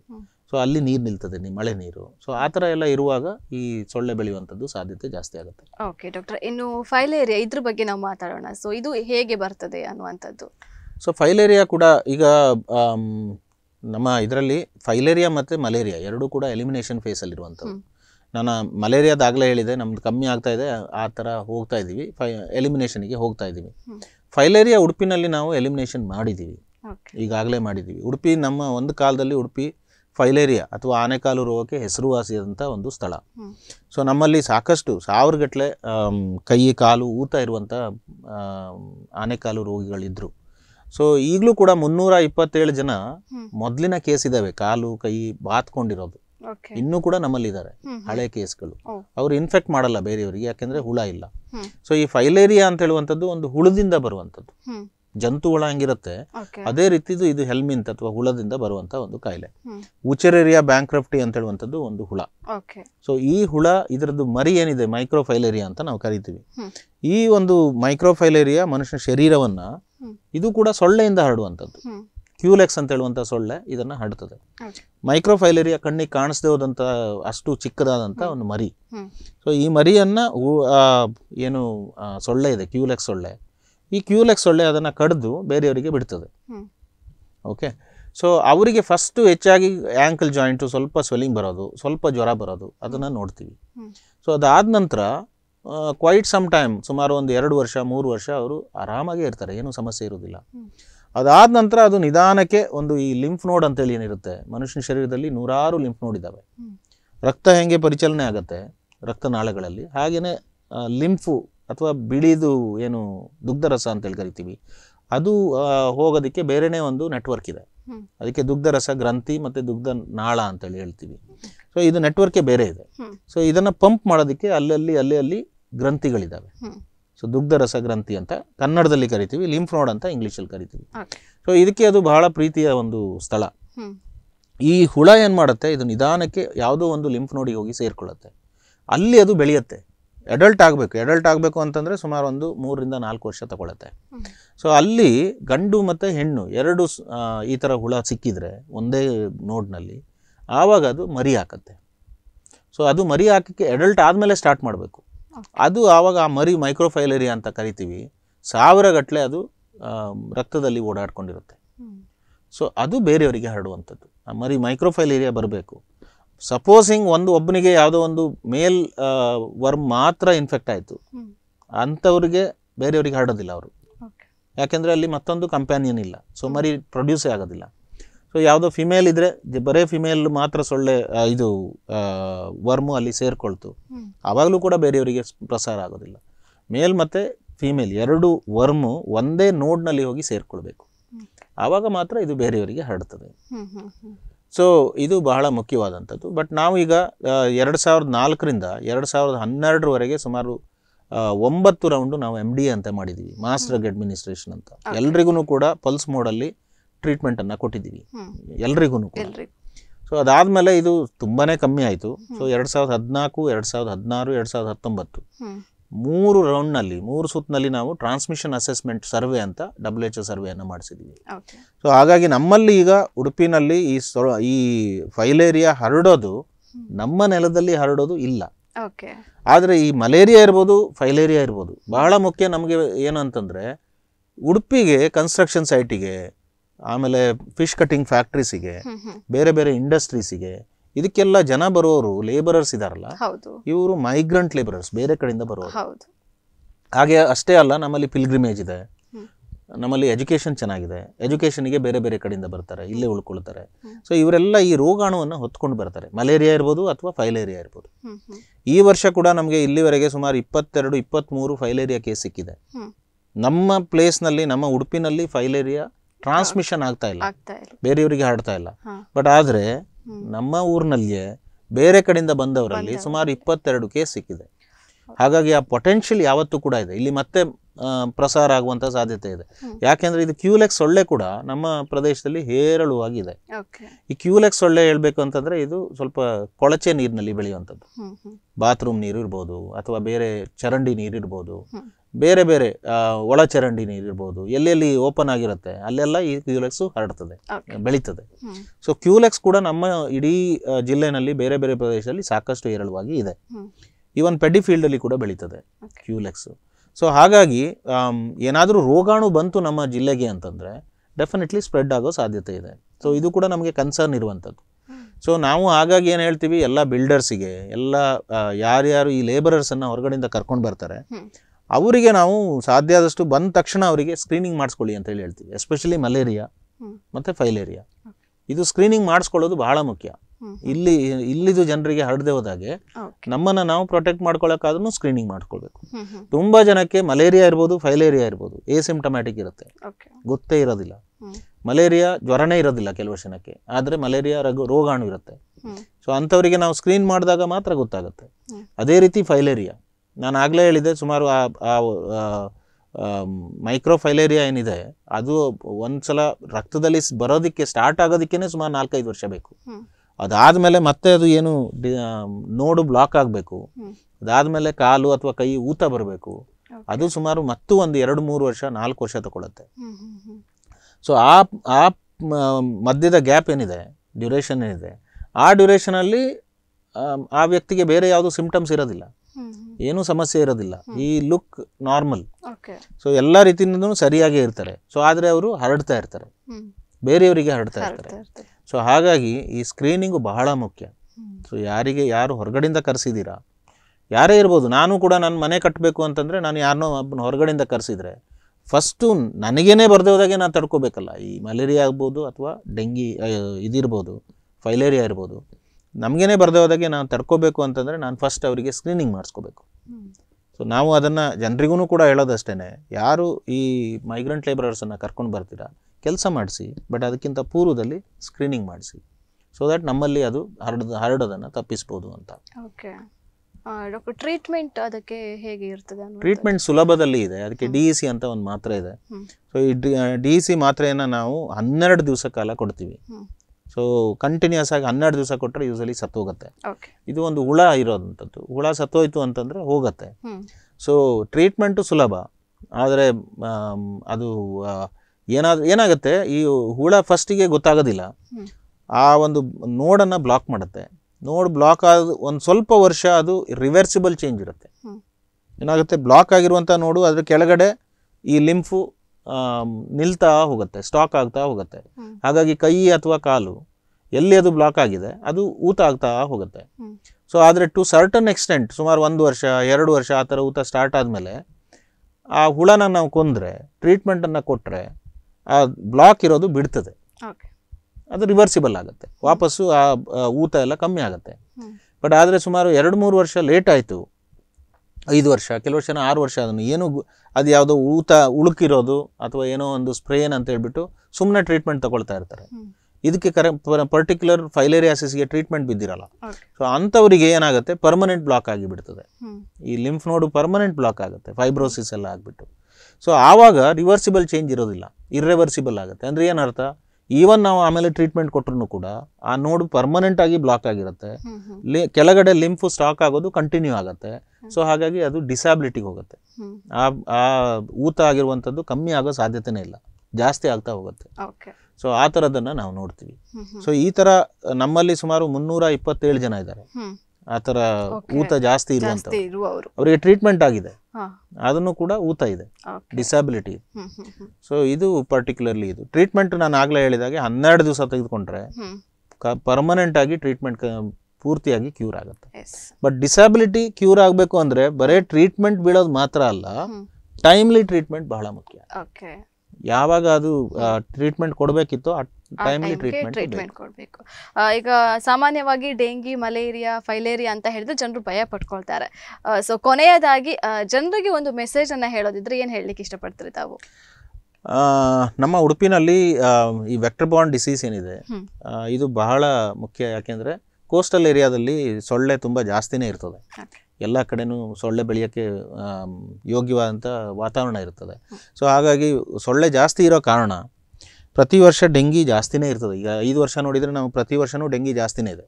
Speaker 3: ಸೊ ಅಲ್ಲಿ ನೀರು ನಿಲ್ತದೆ ನಿಮ್ಮ ಮಳೆ ನೀರು ಸೊ ಆ ಥರ ಎಲ್ಲ ಇರುವಾಗ ಈ ಸೊಳ್ಳೆ ಬೆಳೆಯುವಂಥದ್ದು ಸಾಧ್ಯತೆ ಜಾಸ್ತಿ ಆಗುತ್ತೆ
Speaker 1: ಓಕೆ ಡಾಕ್ಟರ್ ಇನ್ನು ಫೈಲೇರಿಯಾ ಇದ್ರ ಬಗ್ಗೆ ನಾವು ಮಾತಾಡೋಣ ಸೊ ಇದು ಹೇಗೆ ಬರ್ತದೆ ಅನ್ನುವಂಥದ್ದು
Speaker 3: ಸೊ ಫೈಲೇರಿಯಾ ಕೂಡ ಈಗ ನಮ್ಮ ಇದರಲ್ಲಿ ಫೈಲೇರಿಯಾ ಮತ್ತು ಮಲೇರಿಯಾ ಎರಡೂ ಕೂಡ ಎಲಿಮಿನೇಷನ್ ಫೇಸಲ್ಲಿರುವಂಥದ್ದು ನಾನು ಮಲೇರಿಯಾದಾಗಲೇ ಹೇಳಿದೆ ನಮ್ದು ಕಮ್ಮಿ ಆಗ್ತಾ ಇದೆ ಆ ಥರ ಹೋಗ್ತಾ ಇದ್ದೀವಿ ಫೈ ಎಲಿಮಿನೇಷನ್ಗೆ ಹೋಗ್ತಾ ಇದ್ದೀವಿ ಫೈಲೇರಿಯಾ ಉಡುಪಿನಲ್ಲಿ ನಾವು ಎಲಿಮಿನೇಷನ್ ಮಾಡಿದ್ದೀವಿ ಈಗಾಗಲೇ ಮಾಡಿದ್ದೀವಿ ಉಡುಪಿ ನಮ್ಮ ಒಂದು ಕಾಲದಲ್ಲಿ ಉಡುಪಿ ಫೈಲೇರಿಯಾ ಅಥವಾ ಆನೆಕಾಲು ರೋಗಕ್ಕೆ ಹೆಸರುವಾಸಿಯಾದಂಥ ಒಂದು ಸ್ಥಳ ಸೊ ನಮ್ಮಲ್ಲಿ ಸಾಕಷ್ಟು ಗಟ್ಟಲೆ ಕೈ ಕಾಲು ಊತ ಇರುವಂಥ ಆನೆಕಾಲು ರೋಗಿಗಳಿದ್ದರು ಸೊ ಈಗಲೂ ಕೂಡ ಮುನ್ನೂರ ಇಪ್ಪತ್ತೇಳು ಜನ ಮೊದಲಿನ ಕೇಸ್ ಇದ್ದಾವೆ ಕಾಲು ಕೈ ಬಾತ್ಕೊಂಡಿರೋದು ಇನ್ನೂ ಕೂಡ ನಮ್ಮಲ್ಲಿ ಇದ್ದಾರೆ ಹಳೆ ಕೇಸ್ಗಳು ಅವರು ಇನ್ಫೆಕ್ಟ್ ಮಾಡಲ್ಲ ಬೇರೆಯವರಿಗೆ ಯಾಕೆಂದ್ರೆ ಹುಳ ಇಲ್ಲ ಸೊ ಈ ಫೈಲೇರಿಯಾ ಅಂತ ಹೇಳುವಂಥದ್ದು ಒಂದು ಹುಳದಿಂದ ಬರುವಂಥದ್ದು ಜಂತುಹುಳ ಹಂಗಿರುತ್ತೆ ಅದೇ ರೀತಿದು ಇದು ಹೆಲ್ಮಿಂತ್ ಅಥವಾ ಹುಳದಿಂದ ಬರುವಂತ ಒಂದು ಕಾಯಿಲೆ ಬ್ಯಾಂಕ್ ಬ್ಯಾಂಕ್ರಫ್ಟಿ ಅಂತ ಹೇಳುವಂತದ್ದು ಒಂದು ಹುಳ ಸೊ ಈ ಹುಳ ಇದರದ್ದು ಮರಿ ಏನಿದೆ ಮೈಕ್ರೋಫೈಲೇರಿಯಾ ಅಂತ ನಾವು ಕರಿತೀವಿ ಈ ಒಂದು ಮೈಕ್ರೋಫೈಲೇರಿಯಾ ಮನುಷ್ಯನ ಶರೀರವನ್ನ ಇದು ಕೂಡ ಸೊಳ್ಳೆಯಿಂದ ಹರಡುವಂಥದ್ದು ಕ್ಯೂಲೆಕ್ಸ್ ಅಂತ ಹೇಳುವಂತಹ ಸೊಳ್ಳೆ ಇದನ್ನ ಹರಡ್ತದೆ ಮೈಕ್ರೋಫೈಲೇರಿಯಾ ಕಣ್ಣಿಗೆ ಕಾಣಿಸದೆ ಹೋದಂತ ಅಷ್ಟು ಚಿಕ್ಕದಾದಂತಹ ಒಂದು ಮರಿ ಸೊ ಈ ಮರಿಯನ್ನ ಏನು ಸೊಳ್ಳೆ ಇದೆ ಕ್ಯೂಲೆಕ್ಸ್ ಸೊಳ್ಳೆ ಈ ಕ್ಯೂಲೆಕ್ಸ್ ಸೊಳ್ಳೆ ಅದನ್ನು ಕಡಿದು ಬೇರೆಯವರಿಗೆ ಬಿಡ್ತದೆ ಓಕೆ ಸೊ ಅವರಿಗೆ ಫಸ್ಟು ಹೆಚ್ಚಾಗಿ ಆ್ಯಂಕಲ್ ಜಾಯಿಂಟು ಸ್ವಲ್ಪ ಸ್ವೆಲ್ಲಿಂಗ್ ಬರೋದು ಸ್ವಲ್ಪ ಜ್ವರ ಬರೋದು ಅದನ್ನು ನೋಡ್ತೀವಿ ಸೊ ಅದಾದ ನಂತರ ಕ್ವೈಟ್ ಸಮ್ ಟೈಮ್ ಸುಮಾರು ಒಂದು ಎರಡು ವರ್ಷ ಮೂರು ವರ್ಷ ಅವರು ಆರಾಮಾಗೇ ಇರ್ತಾರೆ ಏನೂ ಸಮಸ್ಯೆ ಇರೋದಿಲ್ಲ ಅದಾದ ನಂತರ ಅದು ನಿಧಾನಕ್ಕೆ ಒಂದು ಈ ಲಿಂಫ್ ನೋಡ್ ಅಂತೇಳಿ ಏನಿರುತ್ತೆ ಮನುಷ್ಯನ ಶರೀರದಲ್ಲಿ ನೂರಾರು ಲಿಂಫ್ ನೋಡ್ ಇದ್ದಾವೆ ರಕ್ತ ಹೇಗೆ ಪರಿಚಲನೆ ಆಗುತ್ತೆ ರಕ್ತನಾಳಗಳಲ್ಲಿ ಹಾಗೆಯೇ ಲಿಂಫು ಅಥವಾ ಬಿಳಿದು ಏನು ದುಗ್ಧರಸ ಅಂತೇಳಿ ಕರಿತೀವಿ ಅದು ಹೋಗೋದಕ್ಕೆ ಬೇರೆನೇ ಒಂದು ನೆಟ್ವರ್ಕ್ ಇದೆ ಅದಕ್ಕೆ ದುಗ್ಧರಸ ಗ್ರಂಥಿ ಮತ್ತು ದುಗ್ಧ ನಾಳ ಅಂತೇಳಿ ಹೇಳ್ತೀವಿ ಸೊ ಇದು ನೆಟ್ವರ್ಕ್ ಬೇರೆ ಇದೆ ಸೊ ಇದನ್ನು ಪಂಪ್ ಮಾಡೋದಕ್ಕೆ ಅಲ್ಲಲ್ಲಿ ಅಲ್ಲಿ ಅಲ್ಲಿ ಗ್ರಂಥಿಗಳಿದ್ದಾವೆ ಸೊ ದುಗ್ಧರಸ ಗ್ರಂಥಿ ಅಂತ ಕನ್ನಡದಲ್ಲಿ ಕರಿತೀವಿ ಲಿಂಫ್ ನೋಡ್ ಅಂತ ಇಂಗ್ಲೀಷಲ್ಲಿ ಕರಿತೀವಿ ಸೊ ಇದಕ್ಕೆ ಅದು ಬಹಳ ಪ್ರೀತಿಯ ಒಂದು ಸ್ಥಳ ಈ ಹುಳ ಏನು ಮಾಡುತ್ತೆ ಇದು ನಿಧಾನಕ್ಕೆ ಯಾವುದೋ ಒಂದು ಲಿಂಫ್ ನೋಡಿಗೆ ಹೋಗಿ ಸೇರ್ಕೊಳ್ಳುತ್ತೆ ಅಲ್ಲಿ ಅದು ಬೆಳೆಯುತ್ತೆ ಅಡಲ್ಟ್ ಆಗಬೇಕು ಅಡಲ್ಟ್ ಆಗಬೇಕು ಅಂತಂದರೆ ಸುಮಾರು ಒಂದು ಮೂರರಿಂದ ನಾಲ್ಕು ವರ್ಷ ತಗೊಳತ್ತೆ ಸೊ ಅಲ್ಲಿ ಗಂಡು ಮತ್ತು ಹೆಣ್ಣು ಎರಡು ಈ ಥರ ಹುಳ ಸಿಕ್ಕಿದರೆ ಒಂದೇ ನೋಡ್ನಲ್ಲಿ ಆವಾಗ ಅದು ಮರಿ ಹಾಕತ್ತೆ ಸೊ ಅದು ಮರಿ ಹಾಕಕ್ಕೆ ಅಡಲ್ಟ್ ಆದಮೇಲೆ ಸ್ಟಾರ್ಟ್ ಮಾಡಬೇಕು ಅದು ಆವಾಗ ಆ ಮರಿ ಮೈಕ್ರೋಫೈಲರಿ ಅಂತ ಕರಿತೀವಿ ಸಾವಿರ ಗಟ್ಟಲೆ ಅದು ರಕ್ತದಲ್ಲಿ ಓಡಾಡ್ಕೊಂಡಿರುತ್ತೆ ಸೊ ಅದು ಬೇರೆಯವರಿಗೆ ಹರಡುವಂಥದ್ದು ಆ ಮರಿ ಮೈಕ್ರೋಫೈಲೇರಿಯಾ ಬರಬೇಕು ಸಪೋಸಿಂಗ್ ಒಂದು ಒಬ್ಬನಿಗೆ ಯಾವುದೋ ಒಂದು ಮೇಲ್ ವರ್ಮ್ ಮಾತ್ರ ಇನ್ಫೆಕ್ಟ್ ಆಯಿತು ಅಂಥವ್ರಿಗೆ ಬೇರೆಯವ್ರಿಗೆ ಹರಡೋದಿಲ್ಲ ಅವರು ಯಾಕೆಂದರೆ ಅಲ್ಲಿ ಮತ್ತೊಂದು ಕಂಪ್ಯಾನಿಯನ್ ಇಲ್ಲ ಸೊ ಮರಿ ಪ್ರೊಡ್ಯೂಸೇ ಆಗೋದಿಲ್ಲ ಸೊ ಯಾವುದೋ ಫಿಮೇಲ್ ಇದ್ದರೆ ಬರೇ ಫಿಮೇಲ್ ಮಾತ್ರ ಸೊಳ್ಳೆ ಇದು ವರ್ಮು ಅಲ್ಲಿ ಸೇರ್ಕೊಳ್ತು ಆವಾಗಲೂ ಕೂಡ ಬೇರೆಯವರಿಗೆ ಪ್ರಸಾರ ಆಗೋದಿಲ್ಲ ಮೇಲ್ ಮತ್ತು ಫಿಮೇಲ್ ಎರಡು ವರ್ಮು ಒಂದೇ ನೋಡ್ನಲ್ಲಿ ಹೋಗಿ ಸೇರ್ಕೊಳ್ಬೇಕು ಆವಾಗ ಮಾತ್ರ ಇದು ಬೇರೆಯವರಿಗೆ ಹರಡ್ತದೆ ಸೊ ಇದು ಬಹಳ ಮುಖ್ಯವಾದಂಥದ್ದು ಬಟ್ ನಾವು ಈಗ ಎರಡು ಸಾವಿರದ ನಾಲ್ಕರಿಂದ ಎರಡು ಸಾವಿರದ ಹನ್ನೆರಡರವರೆಗೆ ಸುಮಾರು ಒಂಬತ್ತು ರೌಂಡು ನಾವು ಎಮ್ ಡಿ ಅಂತ ಮಾಡಿದ್ದೀವಿ ಮಾಸ್ಟರ್ ಡ್ರಗ್ ಅಡ್ಮಿನಿಸ್ಟ್ರೇಷನ್ ಅಂತ ಎಲ್ರಿಗೂ ಕೂಡ ಪಲ್ಸ್ ಮೋಡಲ್ಲಿ ಟ್ರೀಟ್ಮೆಂಟನ್ನು ಕೊಟ್ಟಿದ್ದೀವಿ ಎಲ್ರಿಗೂ ಕೂಡ ಸೊ ಅದಾದಮೇಲೆ ಇದು ತುಂಬಾ ಕಮ್ಮಿ ಆಯಿತು ಸೊ ಎರಡು ಸಾವಿರದ ಹದಿನಾಲ್ಕು ಎರಡು ಸಾವಿರದ ಹದಿನಾರು ಎರಡು ಸಾವಿರದ ಹತ್ತೊಂಬತ್ತು ಮೂರು ರೌಂಡ್ನಲ್ಲಿ ಮೂರು ಸುತ್ತಿನಲ್ಲಿ ನಾವು ಟ್ರಾನ್ಸ್ಮಿಷನ್ ಅಸೆಸ್ಮೆಂಟ್ ಸರ್ವೆ ಅಂತ ಡಬ್ಲ್ಯೂ ಎಚ್ ಸರ್ವೇ ಸರ್ವೆಯನ್ನು ಮಾಡಿಸಿದ್ದೀವಿ ಸೊ ಹಾಗಾಗಿ ನಮ್ಮಲ್ಲಿ ಈಗ ಉಡುಪಿನಲ್ಲಿ ಈ ಈ ಫೈಲೇರಿಯಾ ಹರಡೋದು ನಮ್ಮ ನೆಲದಲ್ಲಿ ಹರಡೋದು ಇಲ್ಲ ಆದರೆ ಈ ಮಲೇರಿಯಾ ಇರ್ಬೋದು ಫೈಲೇರಿಯಾ ಇರ್ಬೋದು ಬಹಳ ಮುಖ್ಯ ನಮಗೆ ಏನು ಅಂತಂದರೆ ಉಡುಪಿಗೆ ಕನ್ಸ್ಟ್ರಕ್ಷನ್ ಸೈಟಿಗೆ ಆಮೇಲೆ ಫಿಶ್ ಕಟಿಂಗ್ ಫ್ಯಾಕ್ಟ್ರೀಸಿಗೆ ಬೇರೆ ಬೇರೆ ಇಂಡಸ್ಟ್ರೀಸಿಗೆ ಇದಕ್ಕೆಲ್ಲ ಜನ ಬರೋರು ಲೇಬರರ್ಸ್ ಇದಾರಲ್ಲ ಇವರು ಮೈಗ್ರೆಂಟ್ ಲೇಬರರ್ಸ್ ಬೇರೆ ಕಡೆಯಿಂದ ಬರೋರು ಹಾಗೆ ಅಷ್ಟೇ ಅಲ್ಲ ನಮ್ಮಲ್ಲಿ ಪಿಲ್ಗ್ರಿಮೇಜ್ ಇದೆ ನಮ್ಮಲ್ಲಿ ಎಜುಕೇಶನ್ ಚೆನ್ನಾಗಿದೆ ಎಜುಕೇಷನ್ಗೆ ಬೇರೆ ಬೇರೆ ಕಡೆಯಿಂದ ಬರ್ತಾರೆ ಇಲ್ಲೇ ಉಳ್ಕೊಳ್ತಾರೆ ಸೊ ಇವರೆಲ್ಲ ಈ ರೋಗಾಣುವನ್ನು ಹೊತ್ಕೊಂಡು ಬರ್ತಾರೆ ಮಲೇರಿಯಾ ಇರ್ಬೋದು ಅಥವಾ ಫೈಲೇರಿಯಾ ಇರ್ಬೋದು ಈ ವರ್ಷ ಕೂಡ ನಮಗೆ ಇಲ್ಲಿವರೆಗೆ ಸುಮಾರು ಇಪ್ಪತ್ತೆರಡು ಇಪ್ಪತ್ತ್ಮೂರು ಫೈಲೇರಿಯಾ ಕೇಸ್ ಸಿಕ್ಕಿದೆ ನಮ್ಮ ಪ್ಲೇಸ್ನಲ್ಲಿ ನಮ್ಮ ಉಡುಪಿನಲ್ಲಿ ಫೈಲೇರಿಯಾ ಟ್ರಾನ್ಸ್ಮಿಷನ್ ಆಗ್ತಾ ಇಲ್ಲ ಬೇರೆಯವರಿಗೆ ಹರಡ್ತಾ ಇಲ್ಲ ಬಟ್ ಆದರೆ ನಮ್ಮ ಊರಿನಲ್ಲಿಯೇ ಬೇರೆ ಕಡೆಯಿಂದ ಬಂದವರಲ್ಲಿ ಸುಮಾರು ಇಪ್ಪತ್ತೆರಡು ಕೇಸ್ ಸಿಕ್ಕಿದೆ ಹಾಗಾಗಿ ಆ ಪೊಟೆನ್ಷಿಯಲ್ ಯಾವತ್ತೂ ಕೂಡ ಇದೆ ಇಲ್ಲಿ ಮತ್ತೆ ಪ್ರಸಾರ ಆಗುವಂತ ಸಾಧ್ಯತೆ ಇದೆ ಯಾಕೆಂದ್ರೆ ಇದು ಕ್ಯೂಲೆಕ್ಸ್ ಸೊಳ್ಳೆ ಕೂಡ ನಮ್ಮ ಪ್ರದೇಶದಲ್ಲಿ ಹೇರಳವಾಗಿದೆ ಈ ಕ್ಯೂಲೆಕ್ಸ್ ಸೊಳ್ಳೆ ಹೇಳ್ಬೇಕು ಅಂತಂದ್ರೆ ಇದು ಸ್ವಲ್ಪ ಕೊಳಚೆ ನೀರಿನಲ್ಲಿ ಬೆಳೆಯುವಂಥದ್ದು ಬಾತ್ರೂಮ್ ನೀರು ಇರ್ಬೋದು ಅಥವಾ ಬೇರೆ ಚರಂಡಿ ನೀರು ಇರ್ಬೋದು ಬೇರೆ ಬೇರೆ ಒಳ ಚರಂಡಿ ನೀರು ಇರ್ಬೋದು ಎಲ್ಲೆಲ್ಲಿ ಓಪನ್ ಆಗಿರುತ್ತೆ ಅಲ್ಲೆಲ್ಲ ಈ ಕ್ಯೂಲೆಕ್ಸ್ ಹರಡ್ತದೆ ಬೆಳೀತದೆ ಸೊ ಕ್ಯೂಲೆಕ್ಸ್ ಕೂಡ ನಮ್ಮ ಇಡೀ ಜಿಲ್ಲೆನಲ್ಲಿ ಬೇರೆ ಬೇರೆ ಪ್ರದೇಶದಲ್ಲಿ ಸಾಕಷ್ಟು ಹೇರಳವಾಗಿ ಇದೆ ಈವನ್ ಅಲ್ಲಿ ಕೂಡ ಬೆಳೀತದೆ ಕ್ಯೂಲೆಕ್ಸ್ ಸೊ ಹಾಗಾಗಿ ಏನಾದರೂ ರೋಗಾಣು ಬಂತು ನಮ್ಮ ಜಿಲ್ಲೆಗೆ ಅಂತಂದರೆ ಡೆಫಿನೆಟ್ಲಿ ಸ್ಪ್ರೆಡ್ ಆಗೋ ಸಾಧ್ಯತೆ ಇದೆ ಸೊ ಇದು ಕೂಡ ನಮಗೆ ಕನ್ಸರ್ನ್ ಇರುವಂಥದ್ದು ಸೊ ನಾವು ಹಾಗಾಗಿ ಏನು ಹೇಳ್ತೀವಿ ಎಲ್ಲ ಬಿಲ್ಡರ್ಸಿಗೆ ಎಲ್ಲ ಯಾರ್ಯಾರು ಈ ಲೇಬರರ್ಸನ್ನು ಹೊರಗಡೆಯಿಂದ ಕರ್ಕೊಂಡು ಬರ್ತಾರೆ ಅವರಿಗೆ ನಾವು ಸಾಧ್ಯ ಆದಷ್ಟು ಬಂದ ತಕ್ಷಣ ಅವರಿಗೆ ಸ್ಕ್ರೀನಿಂಗ್ ಮಾಡಿಸ್ಕೊಳ್ಳಿ ಅಂತ ಹೇಳಿ ಹೇಳ್ತೀವಿ ಎಸ್ಪೆಷಲಿ ಮಲೇರಿಯಾ ಮತ್ತು ಫೈಲೇರಿಯಾ ಇದು ಸ್ಕ್ರೀನಿಂಗ್ ಮಾಡಿಸ್ಕೊಳ್ಳೋದು ಬಹಳ ಮುಖ್ಯ ಇಲ್ಲಿ ಇಲ್ಲಿದು ಜನರಿಗೆ ಹರಡದೆ ಹೋದಾಗೆ ನಮ್ಮನ್ನ ನಾವು ಪ್ರೊಟೆಕ್ಟ್ ಮಾಡ್ಕೊಳ್ಳೋಕಾದ್ರೂ ಸ್ಕ್ರೀನಿಂಗ್ ಮಾಡ್ಕೊಳ್ಬೇಕು ತುಂಬಾ ಜನಕ್ಕೆ ಮಲೇರಿಯಾ ಇರ್ಬೋದು ಫೈಲೇರಿಯಾ ಇರ್ಬೋದು ಎಸಿಮ್ಟಮ್ಯಾಟಿಕ್ ಇರುತ್ತೆ ಗೊತ್ತೇ ಇರೋದಿಲ್ಲ ಮಲೇರಿಯಾ ಜ್ವರನೇ ಇರೋದಿಲ್ಲ ಕೆಲವು ಜನಕ್ಕೆ ಆದ್ರೆ ಮಲೇರಿಯಾ ರೋಗಾಣು ಇರುತ್ತೆ ಸೊ ಅಂಥವರಿಗೆ ನಾವು ಸ್ಕ್ರೀನ್ ಮಾಡಿದಾಗ ಮಾತ್ರ ಗೊತ್ತಾಗುತ್ತೆ ಅದೇ ರೀತಿ ಫೈಲೇರಿಯಾ ನಾನು ಆಗಲೇ ಹೇಳಿದೆ ಸುಮಾರು ಆ ಮೈಕ್ರೋ ಫೈಲೇರಿಯಾ ಏನಿದೆ ಅದು ಒಂದ್ಸಲ ರಕ್ತದಲ್ಲಿ ಬರೋದಕ್ಕೆ ಸ್ಟಾರ್ಟ್ ಆಗೋದಕ್ಕೆ ಸುಮಾರು ನಾಲ್ಕೈದು ವರ್ಷ ಬೇಕು ಅದಾದ್ಮೇಲೆ ಮತ್ತೆ ಅದು ಏನು ನೋಡು ಬ್ಲಾಕ್ ಆಗಬೇಕು ಅದಾದ್ಮೇಲೆ ಕಾಲು ಅಥವಾ ಕೈ ಊತ ಬರಬೇಕು ಅದು ಸುಮಾರು ಮತ್ತೂ ಒಂದು ಎರಡು ಮೂರು ವರ್ಷ ನಾಲ್ಕು ವರ್ಷ ತಗೊಳುತ್ತೆ ಸೊ ಆ ಆ ಮಧ್ಯದ ಗ್ಯಾಪ್ ಏನಿದೆ ಡ್ಯೂರೇಷನ್ ಏನಿದೆ ಆ ಅಲ್ಲಿ ಆ ವ್ಯಕ್ತಿಗೆ ಬೇರೆ ಯಾವುದು ಸಿಂಪ್ಟಮ್ಸ್ ಇರೋದಿಲ್ಲ ಏನೂ ಸಮಸ್ಯೆ ಇರೋದಿಲ್ಲ ಈ ಲುಕ್ ನಾರ್ಮಲ್ ಸೊ ಎಲ್ಲ ರೀತಿಯಿಂದ ಸರಿಯಾಗೇ ಇರ್ತಾರೆ ಸೊ ಆದರೆ ಅವರು ಹರಡ್ತಾ ಇರ್ತಾರೆ ಬೇರೆಯವರಿಗೆ ಹರಡ್ತಾ ಇರ್ತಾರೆ ಸೊ ಹಾಗಾಗಿ ಈ ಸ್ಕ್ರೀನಿಂಗು ಬಹಳ ಮುಖ್ಯ ಸೊ ಯಾರಿಗೆ ಯಾರು ಹೊರಗಡೆಯಿಂದ ಕರೆಸಿದ್ದೀರಾ ಯಾರೇ ಇರ್ಬೋದು ನಾನು ಕೂಡ ನನ್ನ ಮನೆ ಕಟ್ಟಬೇಕು ಅಂತಂದರೆ ನಾನು ಯಾರನ್ನೋ ಒಬ್ಬನ ಹೊರಗಡೆಯಿಂದ ಕರೆಸಿದರೆ ಫಸ್ಟು ನನಗೇನೆ ಬರೆದೇ ಹೋದಾಗೆ ನಾನು ತಡ್ಕೋಬೇಕಲ್ಲ ಈ ಮಲೇರಿಯಾ ಆಗ್ಬೋದು ಅಥವಾ ಡೆಂಗಿ ಇದಿರ್ಬೋದು ಫೈಲೇರಿಯಾ ಇರ್ಬೋದು ನಮಗೇನೆ ಬರದೇ ಹೋದಾಗೆ ನಾನು ತಡ್ಕೋಬೇಕು ಅಂತಂದರೆ ನಾನು ಫಸ್ಟ್ ಅವರಿಗೆ ಸ್ಕ್ರೀನಿಂಗ್ ಮಾಡಿಸ್ಕೋಬೇಕು ಸೊ ನಾವು ಅದನ್ನು ಜನರಿಗೂ ಕೂಡ ಹೇಳೋದಷ್ಟೇ ಯಾರು ಈ ಮೈಗ್ರೆಂಟ್ ಲೇಬರರ್ಸನ್ನು ಕರ್ಕೊಂಡು ಬರ್ತೀರಾ ಕೆಲಸ ಮಾಡಿಸಿ ಬಟ್ ಅದಕ್ಕಿಂತ ಪೂರ್ವದಲ್ಲಿ ಸ್ಕ್ರೀನಿಂಗ್ ಮಾಡಿಸಿ ಸೊ ದಟ್ ನಮ್ಮಲ್ಲಿ ಅದು ಹರಡ ಹರಡೋದನ್ನು ತಪ್ಪಿಸ್ಬೋದು ಅಂತ
Speaker 1: ಓಕೆ ಟ್ರೀಟ್ಮೆಂಟ್ ಅದಕ್ಕೆ ಹೇಗೆ ಇರ್ತದೆ
Speaker 3: ಟ್ರೀಟ್ಮೆಂಟ್ ಸುಲಭದಲ್ಲಿ ಇದೆ ಅದಕ್ಕೆ ಡಿ ಸಿ e ಅಂತ ಒಂದು ಮಾತ್ರೆ ಇದೆ ಸೊ ಈ ಡಿ ಸಿ e ಮಾತ್ರೆಯನ್ನು ನಾವು ಹನ್ನೆರಡು ದಿವಸ ಕಾಲ ಕೊಡ್ತೀವಿ ಸೊ ಕಂಟಿನ್ಯೂಸ್ ಆಗಿ ಹನ್ನೆರಡು ದಿವಸ ಕೊಟ್ಟರೆ ಯೂಸಲಿ ಸತ್ತೋಗುತ್ತೆ ಇದು ಒಂದು ಹುಳ ಇರೋದಂಥದ್ದು ಹುಳ ಸತ್ತೋಯ್ತು ಅಂತಂದರೆ ಹೋಗುತ್ತೆ ಸೊ ಟ್ರೀಟ್ಮೆಂಟು ಸುಲಭ ಆದರೆ ಅದು ಏನಾದ್ರೂ ಏನಾಗುತ್ತೆ ಈ ಹುಳ ಫಸ್ಟಿಗೆ ಗೊತ್ತಾಗೋದಿಲ್ಲ ಆ ಒಂದು ನೋಡನ್ನು ಬ್ಲಾಕ್ ಮಾಡುತ್ತೆ ನೋಡ್ ಬ್ಲಾಕ್ ಆದ ಒಂದು ಸ್ವಲ್ಪ ವರ್ಷ ಅದು ರಿವರ್ಸಿಬಲ್ ಚೇಂಜ್ ಇರುತ್ತೆ ಏನಾಗುತ್ತೆ ಬ್ಲಾಕ್ ಆಗಿರುವಂಥ ನೋಡು ಅದ್ರ ಕೆಳಗಡೆ ಈ ಲಿಂಫು ನಿಲ್ತಾ ಹೋಗುತ್ತೆ ಸ್ಟಾಕ್ ಆಗ್ತಾ ಹೋಗುತ್ತೆ ಹಾಗಾಗಿ ಕೈ ಅಥವಾ ಕಾಲು ಎಲ್ಲಿ ಅದು ಬ್ಲಾಕ್ ಆಗಿದೆ ಅದು ಊತ ಆಗ್ತಾ ಹೋಗುತ್ತೆ ಸೊ ಆದರೆ ಟು ಸರ್ಟನ್ ಎಕ್ಸ್ಟೆಂಟ್ ಸುಮಾರು ಒಂದು ವರ್ಷ ಎರಡು ವರ್ಷ ಆ ಥರ ಊತ ಸ್ಟಾರ್ಟ್ ಆದಮೇಲೆ ಆ ಹುಳನ ನಾವು ಕೊಂದರೆ ಟ್ರೀಟ್ಮೆಂಟನ್ನು ಕೊಟ್ಟರೆ ಆ ಬ್ಲಾಕ್ ಇರೋದು ಬಿಡ್ತದೆ ಅದು ರಿವರ್ಸಿಬಲ್ ಆಗುತ್ತೆ ವಾಪಸ್ಸು ಆ ಊತ ಎಲ್ಲ ಕಮ್ಮಿ ಆಗುತ್ತೆ ಬಟ್ ಆದರೆ ಸುಮಾರು ಎರಡು ಮೂರು ವರ್ಷ ಲೇಟ್ ಆಯಿತು ಐದು ವರ್ಷ ಕೆಲವು ವರ್ಷನ ಆರು ವರ್ಷ ಅದನ್ನು ಏನು ಅದು ಯಾವುದೋ ಊತ ಉಳುಕಿರೋದು ಅಥವಾ ಏನೋ ಒಂದು ಸ್ಪ್ರೇನ್ ಅಂತ ಹೇಳ್ಬಿಟ್ಟು ಸುಮ್ಮನೆ ಟ್ರೀಟ್ಮೆಂಟ್ ತಗೊಳ್ತಾ ಇರ್ತಾರೆ ಇದಕ್ಕೆ ಕರೆ ಪರ್ಟಿಕ್ಯುಲರ್ ಫೈಲೇರಿಯಾಸಿಸ್ಗೆ ಟ್ರೀಟ್ಮೆಂಟ್ ಬಿದ್ದಿರಲ್ಲ ಸೊ ಅಂಥವರಿಗೆ ಏನಾಗುತ್ತೆ ಪರ್ಮನೆಂಟ್ ಬ್ಲಾಕ್ ಆಗಿಬಿಡ್ತದೆ ಈ ಲಿಂಫ್ ನೋಡು ಪರ್ಮನೆಂಟ್ ಬ್ಲಾಕ್ ಆಗುತ್ತೆ ಫೈಬ್ರೋಸಿಸ್ ಎಲ್ಲ ಆಗಿಬಿಟ್ಟು ಸೊ ಆವಾಗ ರಿವರ್ಸಿಬಲ್ ಚೇಂಜ್ ಇರೋದಿಲ್ಲ ಇರ್ರಿವರ್ಸಿಬಲ್ ಆಗುತ್ತೆ ಅಂದರೆ ಏನರ್ಥ ಈವನ್ ನಾವು ಆಮೇಲೆ ಟ್ರೀಟ್ಮೆಂಟ್ ಕೊಟ್ಟರು ಕೂಡ ಆ ನೋಡ್ ಪರ್ಮನೆಂಟ್ ಆಗಿ ಬ್ಲಾಕ್ ಆಗಿರುತ್ತೆ ಕೆಳಗಡೆ ಲಿಂಫ್ ಸ್ಟಾಕ್ ಆಗೋದು ಕಂಟಿನ್ಯೂ ಆಗುತ್ತೆ ಸೊ ಹಾಗಾಗಿ ಅದು ಡಿಸ್ಯಾಬಿಲಿಟಿಗೆ ಹೋಗುತ್ತೆ ಆ ಆ ಊತ ಆಗಿರುವಂಥದ್ದು ಕಮ್ಮಿ ಆಗೋ ಸಾಧ್ಯತೆನೇ ಇಲ್ಲ ಜಾಸ್ತಿ ಆಗ್ತಾ ಹೋಗುತ್ತೆ ಸೊ ಆ ಥರದನ್ನು ನಾವು ನೋಡ್ತೀವಿ ಸೊ ಈ ಥರ ನಮ್ಮಲ್ಲಿ ಸುಮಾರು ಮುನ್ನೂರ ಇಪ್ಪತ್ತೇಳು ಜನ ಇದ್ದಾರೆ ಆ ಊತ ಜಾಸ್ತಿ ಇರುವಂತ ಅವರಿಗೆ ಟ್ರೀಟ್ಮೆಂಟ್ ಆಗಿದೆ ಅದನ್ನು ಕೂಡ ಊತ ಇದೆ ಡಿಸಬಿಲಿಟಿ ಸೊ ಇದು ಪರ್ಟಿಕ್ಯುಲರ್ಲಿ ಇದು ಟ್ರೀಟ್ಮೆಂಟ್ ನಾನು ಆಗಲೇ ಹೇಳಿದಾಗೆ ಹನ್ನೆರಡು ದಿವಸ ತೆಗೆದುಕೊಂಡ್ರೆ ಪರ್ಮನೆಂಟ್ ಆಗಿ ಟ್ರೀಟ್ಮೆಂಟ್ ಪೂರ್ತಿಯಾಗಿ ಕ್ಯೂರ್ ಆಗುತ್ತೆ ಬಟ್ ಡಿಸಬಿಲಿಟಿ ಕ್ಯೂರ್ ಆಗಬೇಕು ಅಂದರೆ ಬರೇ ಟ್ರೀಟ್ಮೆಂಟ್ ಬೀಳೋದು ಮಾತ್ರ ಅಲ್ಲ ಟೈಮ್ಲಿ ಟ್ರೀಟ್ಮೆಂಟ್ ಬಹಳ ಮುಖ್ಯ ಯಾವಾಗ ಅದು ಟ್ರೀಟ್ಮೆಂಟ್ ಕೊಡಬೇಕಿತ್ತು ಟ್ರೀಟ್ಮೆಂಟ್
Speaker 1: ಕೊಡಬೇಕು ಈಗ ಸಾಮಾನ್ಯವಾಗಿ ಡೆಂಗಿ ಮಲೇರಿಯಾ ಫೈಲೇರಿಯಾ ಅಂತ ಹೇಳಿದ್ರೆ ಜನರು ಭಯ ಪಟ್ಕೊಳ್ತಾರೆ ಸೊ ಕೊನೆಯದಾಗಿ ಜನರಿಗೆ ಒಂದು ಮೆಸೇಜ್ ಅನ್ನ ಹೇಳೋದಿದ್ರೆ ಏನು ಹೇಳಲಿಕ್ಕೆ ಇಷ್ಟಪಡ್ತೀರಿ ತಾವು
Speaker 3: ನಮ್ಮ ಉಡುಪಿನಲ್ಲಿ ಈ ವೆಕ್ಟರ್ ಬಾಂಡ್ ಡಿಸೀಸ್ ಏನಿದೆ ಇದು ಬಹಳ ಮುಖ್ಯ ಯಾಕೆಂದ್ರೆ ಕೋಸ್ಟಲ್ ಏರಿಯಾದಲ್ಲಿ ಸೊಳ್ಳೆ ತುಂಬ ಜಾಸ್ತಿನೇ ಇರ್ತದೆ ಎಲ್ಲ ಕಡೆನೂ ಸೊಳ್ಳೆ ಬೆಳೆಯೋಕ್ಕೆ ಯೋಗ್ಯವಾದಂಥ ವಾತಾವರಣ ಇರ್ತದೆ ಸೊ ಹಾಗಾಗಿ ಸೊಳ್ಳೆ ಜಾಸ್ತಿ ಇರೋ ಕಾರಣ ಪ್ರತಿ ವರ್ಷ ಡೆಂಗಿ ಜಾಸ್ತಿನೇ ಇರ್ತದೆ ಈಗ ಐದು ವರ್ಷ ನೋಡಿದರೆ ನಾವು ಪ್ರತಿ ವರ್ಷವೂ ಡೆಂಗಿ ಜಾಸ್ತಿನೇ ಇದೆ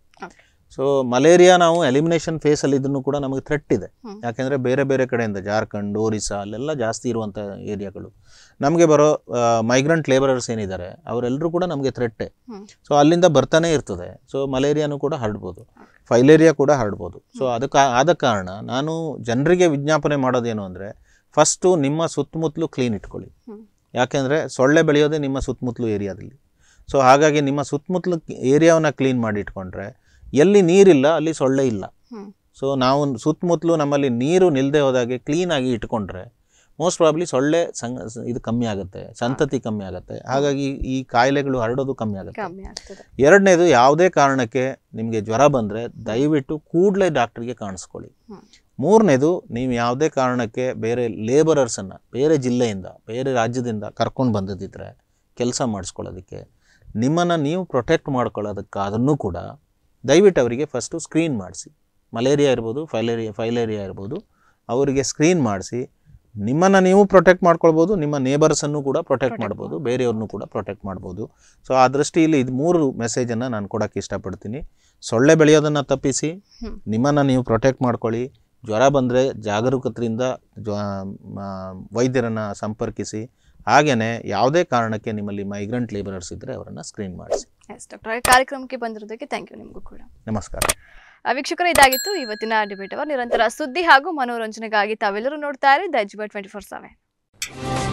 Speaker 3: ಸೊ ಮಲೇರಿಯಾ ನಾವು ಎಲಿಮಿನೇಷನ್ ಫೇಸಲ್ಲಿ ಕೂಡ ನಮಗೆ ಥ್ರೆಟ್ ಇದೆ ಯಾಕೆಂದರೆ ಬೇರೆ ಬೇರೆ ಕಡೆಯಿಂದ ಜಾರ್ಖಂಡ್ ಒರಿಸ್ಸಾ ಅಲ್ಲೆಲ್ಲ ಜಾಸ್ತಿ ಇರುವಂಥ ಏರಿಯಾಗಳು ನಮಗೆ ಬರೋ ಮೈಗ್ರೆಂಟ್ ಲೇಬರರ್ಸ್ ಏನಿದ್ದಾರೆ ಅವರೆಲ್ಲರೂ ಕೂಡ ನಮಗೆ ಥ್ರೆಟ್ಟೆ ಸೊ ಅಲ್ಲಿಂದ ಬರ್ತಾನೆ ಇರ್ತದೆ ಸೊ ಮಲೇರಿಯಾನು ಕೂಡ ಹರಡ್ಬೋದು ಫೈಲೇರಿಯಾ ಕೂಡ ಹರಡ್ಬೋದು ಸೊ ಅದಕ್ಕೆ ಆದ ಕಾರಣ ನಾನು ಜನರಿಗೆ ವಿಜ್ಞಾಪನೆ ಮಾಡೋದೇನು ಅಂದರೆ ಫಸ್ಟು ನಿಮ್ಮ ಸುತ್ತಮುತ್ತಲು ಕ್ಲೀನ್ ಇಟ್ಕೊಳ್ಳಿ ಯಾಕೆಂದರೆ ಸೊಳ್ಳೆ ಬೆಳೆಯೋದೇ ನಿಮ್ಮ ಸುತ್ತಮುತ್ತಲು ಏರಿಯಾದಲ್ಲಿ ಸೊ ಹಾಗಾಗಿ ನಿಮ್ಮ ಸುತ್ತಮುತ್ತಲು ಏರಿಯಾವನ್ನು ಕ್ಲೀನ್ ಮಾಡಿ ಇಟ್ಕೊಂಡ್ರೆ ಎಲ್ಲಿ ನೀರಿಲ್ಲ ಅಲ್ಲಿ ಸೊಳ್ಳೆ ಇಲ್ಲ ಸೊ ನಾವು ಸುತ್ತಮುತ್ತಲು ನಮ್ಮಲ್ಲಿ ನೀರು ನಿಲ್ಲದೆ ಹೋದಾಗೆ ಕ್ಲೀನಾಗಿ ಇಟ್ಕೊಂಡ್ರೆ ಮೋಸ್ಟ್ ಪ್ರಾಬ್ಲಿ ಸೊಳ್ಳೆ ಸಂಗ ಇದು ಕಮ್ಮಿ ಆಗುತ್ತೆ ಸಂತತಿ ಕಮ್ಮಿ ಆಗುತ್ತೆ ಹಾಗಾಗಿ ಈ ಕಾಯಿಲೆಗಳು ಹರಡೋದು ಕಮ್ಮಿ
Speaker 2: ಆಗುತ್ತೆ
Speaker 3: ಎರಡನೇದು ಯಾವುದೇ ಕಾರಣಕ್ಕೆ ನಿಮಗೆ ಜ್ವರ ಬಂದರೆ ದಯವಿಟ್ಟು ಕೂಡಲೇ ಡಾಕ್ಟ್ರಿಗೆ ಕಾಣಿಸ್ಕೊಳ್ಳಿ ಮೂರನೇದು ನೀವು ಯಾವುದೇ ಕಾರಣಕ್ಕೆ ಬೇರೆ ಲೇಬರರ್ಸನ್ನು ಬೇರೆ ಜಿಲ್ಲೆಯಿಂದ ಬೇರೆ ರಾಜ್ಯದಿಂದ ಕರ್ಕೊಂಡು ಬಂದದ್ದಿದ್ರೆ ಕೆಲಸ ಮಾಡಿಸ್ಕೊಳ್ಳೋದಕ್ಕೆ ನಿಮ್ಮನ್ನು ನೀವು ಪ್ರೊಟೆಕ್ಟ್ ಮಾಡ್ಕೊಳ್ಳೋದಕ್ಕಾದ್ರೂ ಕೂಡ ದಯವಿಟ್ಟು ಅವರಿಗೆ ಫಸ್ಟು ಸ್ಕ್ರೀನ್ ಮಾಡಿಸಿ ಮಲೇರಿಯಾ ಇರ್ಬೋದು ಫೈಲೇರಿಯಾ ಫೈಲೇರಿಯಾ ಇರ್ಬೋದು ಅವರಿಗೆ ಸ್ಕ್ರೀನ್ ಮಾಡಿಸಿ ನಿಮ್ಮನ್ನು ನೀವು ಪ್ರೊಟೆಕ್ಟ್ ಮಾಡ್ಕೊಳ್ಬೋದು ನಿಮ್ಮ ನೇಬರ್ಸನ್ನು ಕೂಡ ಪ್ರೊಟೆಕ್ಟ್ ಮಾಡ್ಬೋದು ಬೇರೆಯವ್ರನ್ನೂ ಕೂಡ ಪ್ರೊಟೆಕ್ಟ್ ಮಾಡ್ಬೋದು ಸೊ ಆ ದೃಷ್ಟಿಯಲ್ಲಿ ಇದು ಮೂರು ಮೆಸೇಜನ್ನು ನಾನು ಕೊಡೋಕ್ಕೆ ಇಷ್ಟಪಡ್ತೀನಿ ಸೊಳ್ಳೆ ಬೆಳೆಯೋದನ್ನು ತಪ್ಪಿಸಿ ನಿಮ್ಮನ್ನು ನೀವು ಪ್ರೊಟೆಕ್ಟ್ ಮಾಡ್ಕೊಳ್ಳಿ ಜ್ವರ ಬಂದರೆ ಜಾಗರೂಕತೆಯಿಂದ ಜ್ವ ವೈದ್ಯರನ್ನು ಸಂಪರ್ಕಿಸಿ ಹಾಗೆಯೇ ಯಾವುದೇ ಕಾರಣಕ್ಕೆ ನಿಮ್ಮಲ್ಲಿ ಮೈಗ್ರೆಂಟ್ ಲೇಬರರ್ಸ್ ಇದ್ದರೆ ಅವರನ್ನು ಸ್ಕ್ರೀನ್ ಮಾಡಿಸಿ
Speaker 1: ಎಸ್ ಡಾಕ್ಟರ್ ಕಾರ್ಯಕ್ರಮಕ್ಕೆ ಬಂದಿರೋದಕ್ಕೆ ಥ್ಯಾಂಕ್ ಯು ನಿಮಗೂ ಕೂಡ ನಮಸ್ಕಾರ ವೀಕ್ಷಕರು ಇದಾಗಿತ್ತು ಇವತ್ತಿನ ಡಿಬೇಟ್ ಅವರ್ ನಿರಂತರ ಸುದ್ದಿ ಹಾಗೂ ಮನೋರಂಜನೆಗಾಗಿ ತಾವೆಲ್ಲರೂ ನೋಡ್ತಾ ಇರಿ ದ ಟ್ವೆಂಟಿ ಫೋರ್ ಸೆವೆನ್